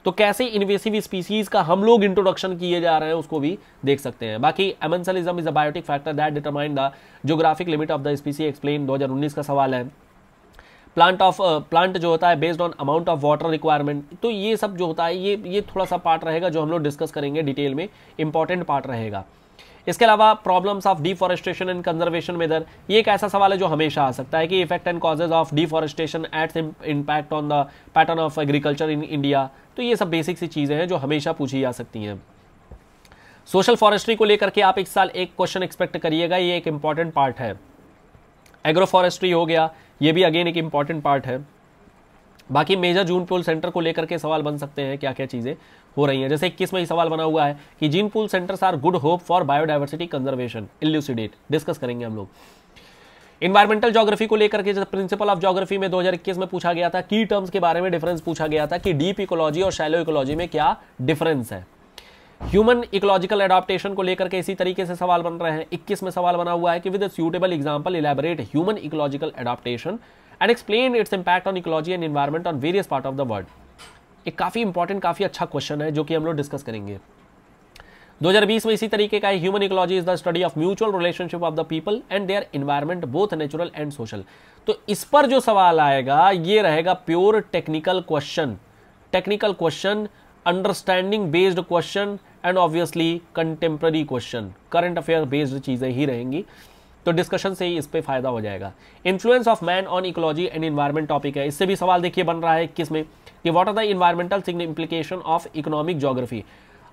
तो कैसे इन्वेसिव स्पीसीज का हम लोग इंट्रोडक्शन किए जा रहे हैं उसको भी देख सकते हैं बाकी amensalism is a biotic factor that determine the geographic limit of the species explain 2019 का सवाल है प्लांट ऑफ प्लांट जो होता है based on amount of water requirement तो ये सब जो होता है ये ये थोड़ा सा पार्ट रहेगा जो हम लोग डिस्कस करेंगे डिटेल में इंपॉर्टेंट पार्ट रहेगा इसके अलावा problems of deforestation and conservation में ये एक ऐसा सवाल है जो हमेशा आ सकता है कि effect and causes of deforestation its impact on the pattern of agriculture in India तो ये सब बेसिक सी चीज़ें हैं जो हमेशा पूछी जा सकती हैं सोशल फॉरेस्ट्री को लेकर के आप इस साल एक क्वेश्चन एक्सपेक्ट करिएगा ये एक इंपॉर्टेंट पार्ट है एग्रो फॉरेस्ट्री हो गया ये भी अगेन एक इम्पॉर्टेंट पार्ट है बाकी मेजर जून पोल सेंटर को लेकर के सवाल बन सकते हैं क्या क्या चीज़ें हो रही हैं जैसे इक्कीस में ही सवाल बना हुआ है कि gene pool centres are good hope for biodiversity conservation elucidate discuss करेंगे हम लोग इन्वायरमेंटल जोग्राफी को लेकर के प्रिंसिपल ऑफ जोग्राफी में 2021 में पूछा गया था की टर्म्स के बारे में डिफरेंस पूछा गया था कि डीप इकोलॉजी और शैलो इकोलॉजी में क्या डिफरेंस है ह्यूमन इकोलॉजिकल एडाप्टेशन को लेकर के इसी तरीके से सवाल बन रहे हैं 21 में सवाल बना हुआ है कि with suitable example elaborate human ecological adaptation and explain its impact on ecology and environment on various part of the world एक काफ़ी इंपॉर्टेंट काफ़ी अच्छा क्वेश्चन है जो कि हम लोग डिस्कस करेंगे 2020 में इसी तरीके का human ecology is the study of mutual relationship of the people and their environment both natural and social तो इस पर जो सवाल आएगा ये रहेगा pure technical question technical question understanding based question and obviously contemporary question current affair based चीज़ें ही रहेंगी तो डिस्कशन से ही इस पर फायदा हो जाएगा influence of man on ecology and environment topic है इससे भी सवाल देखिए बन रहा है किस में कि what are the environmental implication of economic geography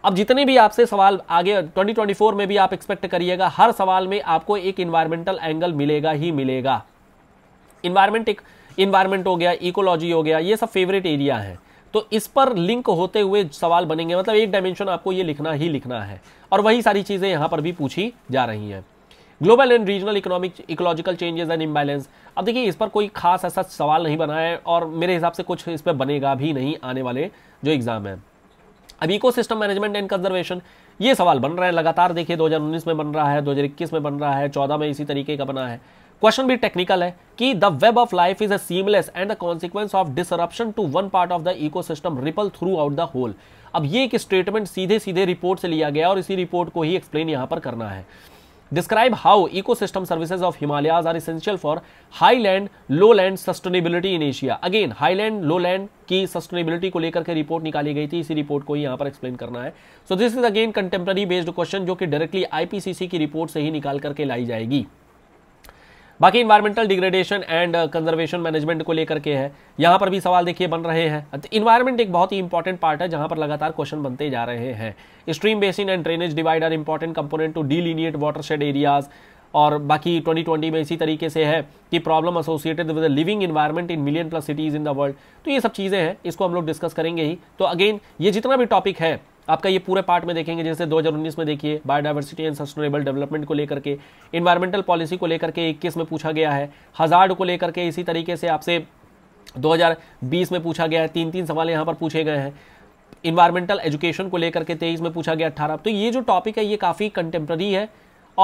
अब जितने भी आपसे सवाल आगे 2024 में भी आप एक्सपेक्ट करिएगा हर सवाल में आपको एक इन्वायरमेंटल एंगल मिलेगा ही मिलेगा इन्वायरमेंट एक इन्वायरमेंट हो गया इकोलॉजी हो गया ये सब फेवरेट एरिया है तो इस पर लिंक होते हुए सवाल बनेंगे मतलब एक डायमेंशन आपको ये लिखना ही लिखना है और वही सारी चीज़ें यहाँ पर भी पूछी जा रही हैं global and regional economic ecological changes and imbalance अब देखिए इस पर कोई खास ऐसा सवाल नहीं बना है और मेरे हिसाब से कुछ इस पर बनेगा भी नहीं आने वाले जो एग्ज़ाम है अब ecosystem management and conservation ये सवाल बन रहा है लगातार देखिए 2019 में बन रहा है 2021 में बन रहा है 14 में इसी तरीके का बना है क्वेश्चन भी टेक्निकल है कि the web of life is a seamless and the consequence of disruption to one part of the ecosystem ripple throughout the whole अब ये एक स्टेटमेंट सीधे सीधे रिपोर्ट से लिया गया और इसी रिपोर्ट को ही एक्सप्लेन यहां पर करना है describe how ecosystem services of Himalayas are essential for highland land sustainability in Asia again highland lowland की सस्टेनेबिलिटी को लेकर के रिपोर्ट निकाली गई थी इसी रिपोर्ट को ही यहाँ पर एक्सप्लेन करना है so this is again contemporary based question जो कि डायरेक्टली आईपीसीसी की रिपोर्ट से ही निकाल करके लाई जाएगी बाकी environmental degradation and conservation management को लेकर के है यहाँ पर भी सवाल देखिए बन रहे हैं इन्वायरमेंट एक बहुत ही इंपॉर्टेंट पार्ट है जहाँ पर लगातार क्वेश्चन बनते जा रहे हैं stream basin and drainage divide are important component to delineate watershed areas और बाकी 2020 में इसी तरीके से है कि problem associated with living environment in million plus cities in the world तो ये सब चीज़ें हैं इसको हम लोग डिस्कस करेंगे ही तो अगेन ये जितना भी टॉपिक है आपका ये पूरे पार्ट में देखेंगे जैसे 2019 में देखिए बायोडाइवर्सिटी एंड सस्टेनेबल डेवलपमेंट को लेकर के इन्वायरमेंटल पॉलिसी को लेकर के इक्कीस में पूछा गया है हजार्ड को लेकर के इसी तरीके से आपसे 2020 में पूछा गया है तीन तीन सवाल यहाँ पर पूछे गए हैं इन्वायरमेंटल एजुकेशन को लेकर के तेईस में पूछा गया अट्ठारह तो ये जो टॉपिक है ये काफ़ी कंटेम्प्ररी है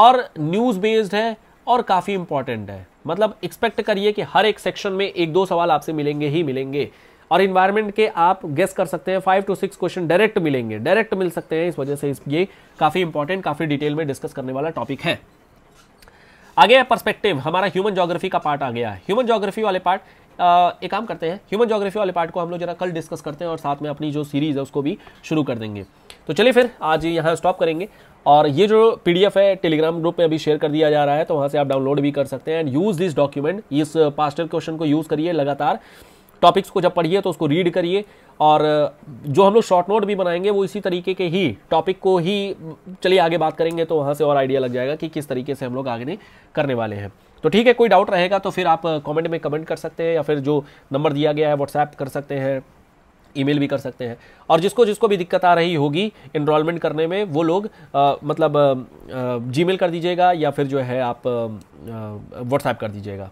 और न्यूज़ बेस्ड है और काफ़ी इंपॉर्टेंट है मतलब एक्सपेक्ट करिए कि हर एक सेक्शन में एक दो सवाल आपसे मिलेंगे ही मिलेंगे और इन्वायरमेंट के आप गेस कर सकते हैं five to six question direct मिलेंगे डायरेक्ट मिल सकते हैं इस वजह से इस ये काफ़ी इंपॉर्टेंट काफ़ी डिटेल में डिस्कस करने वाला टॉपिक है आगे है परस्पेक्टिव हमारा ह्यूमन जोग्राफी का पार्ट आ गया है ह्यूमन जोग्राफी वाले पार्ट एक काम करते हैं ह्यूमन जोग्राफी वाले पार्ट को हम लोग जरा कल डिस्कस करते हैं और साथ में अपनी जो सीरीज़ है उसको भी शुरू कर देंगे तो चलिए फिर आज यहाँ स्टॉप करेंगे और ये जो पीडीएफ है टेलीग्राम ग्रुप में अभी शेयर कर दिया जा रहा है तो वहाँ से आप डाउनलोड भी कर सकते हैं एंड यूज़ दिस डॉक्यूमेंट इस पास्टर क्वेश्चन को यूज़ करिए लगातार टॉपिक्स को जब पढ़िए तो उसको रीड करिए और जो हम लोग शॉर्ट नोट भी बनाएंगे वो इसी तरीके के ही टॉपिक को ही चलिए आगे बात करेंगे तो वहाँ से और आइडिया लग जाएगा कि किस तरीके से हम लोग आगे करने वाले हैं तो ठीक है कोई डाउट रहेगा तो फिर आप कमेंट में कमेंट कर सकते हैं या फिर जो नंबर दिया गया है व्हाट्सएप कर सकते हैं ईमेल भी कर सकते हैं और जिसको जिसको भी दिक्कत आ रही होगी इनरोलमेंट करने में वो लोग आ, मतलब जी कर दीजिएगा या फिर जो है आप व्हाट्सएप कर दीजिएगा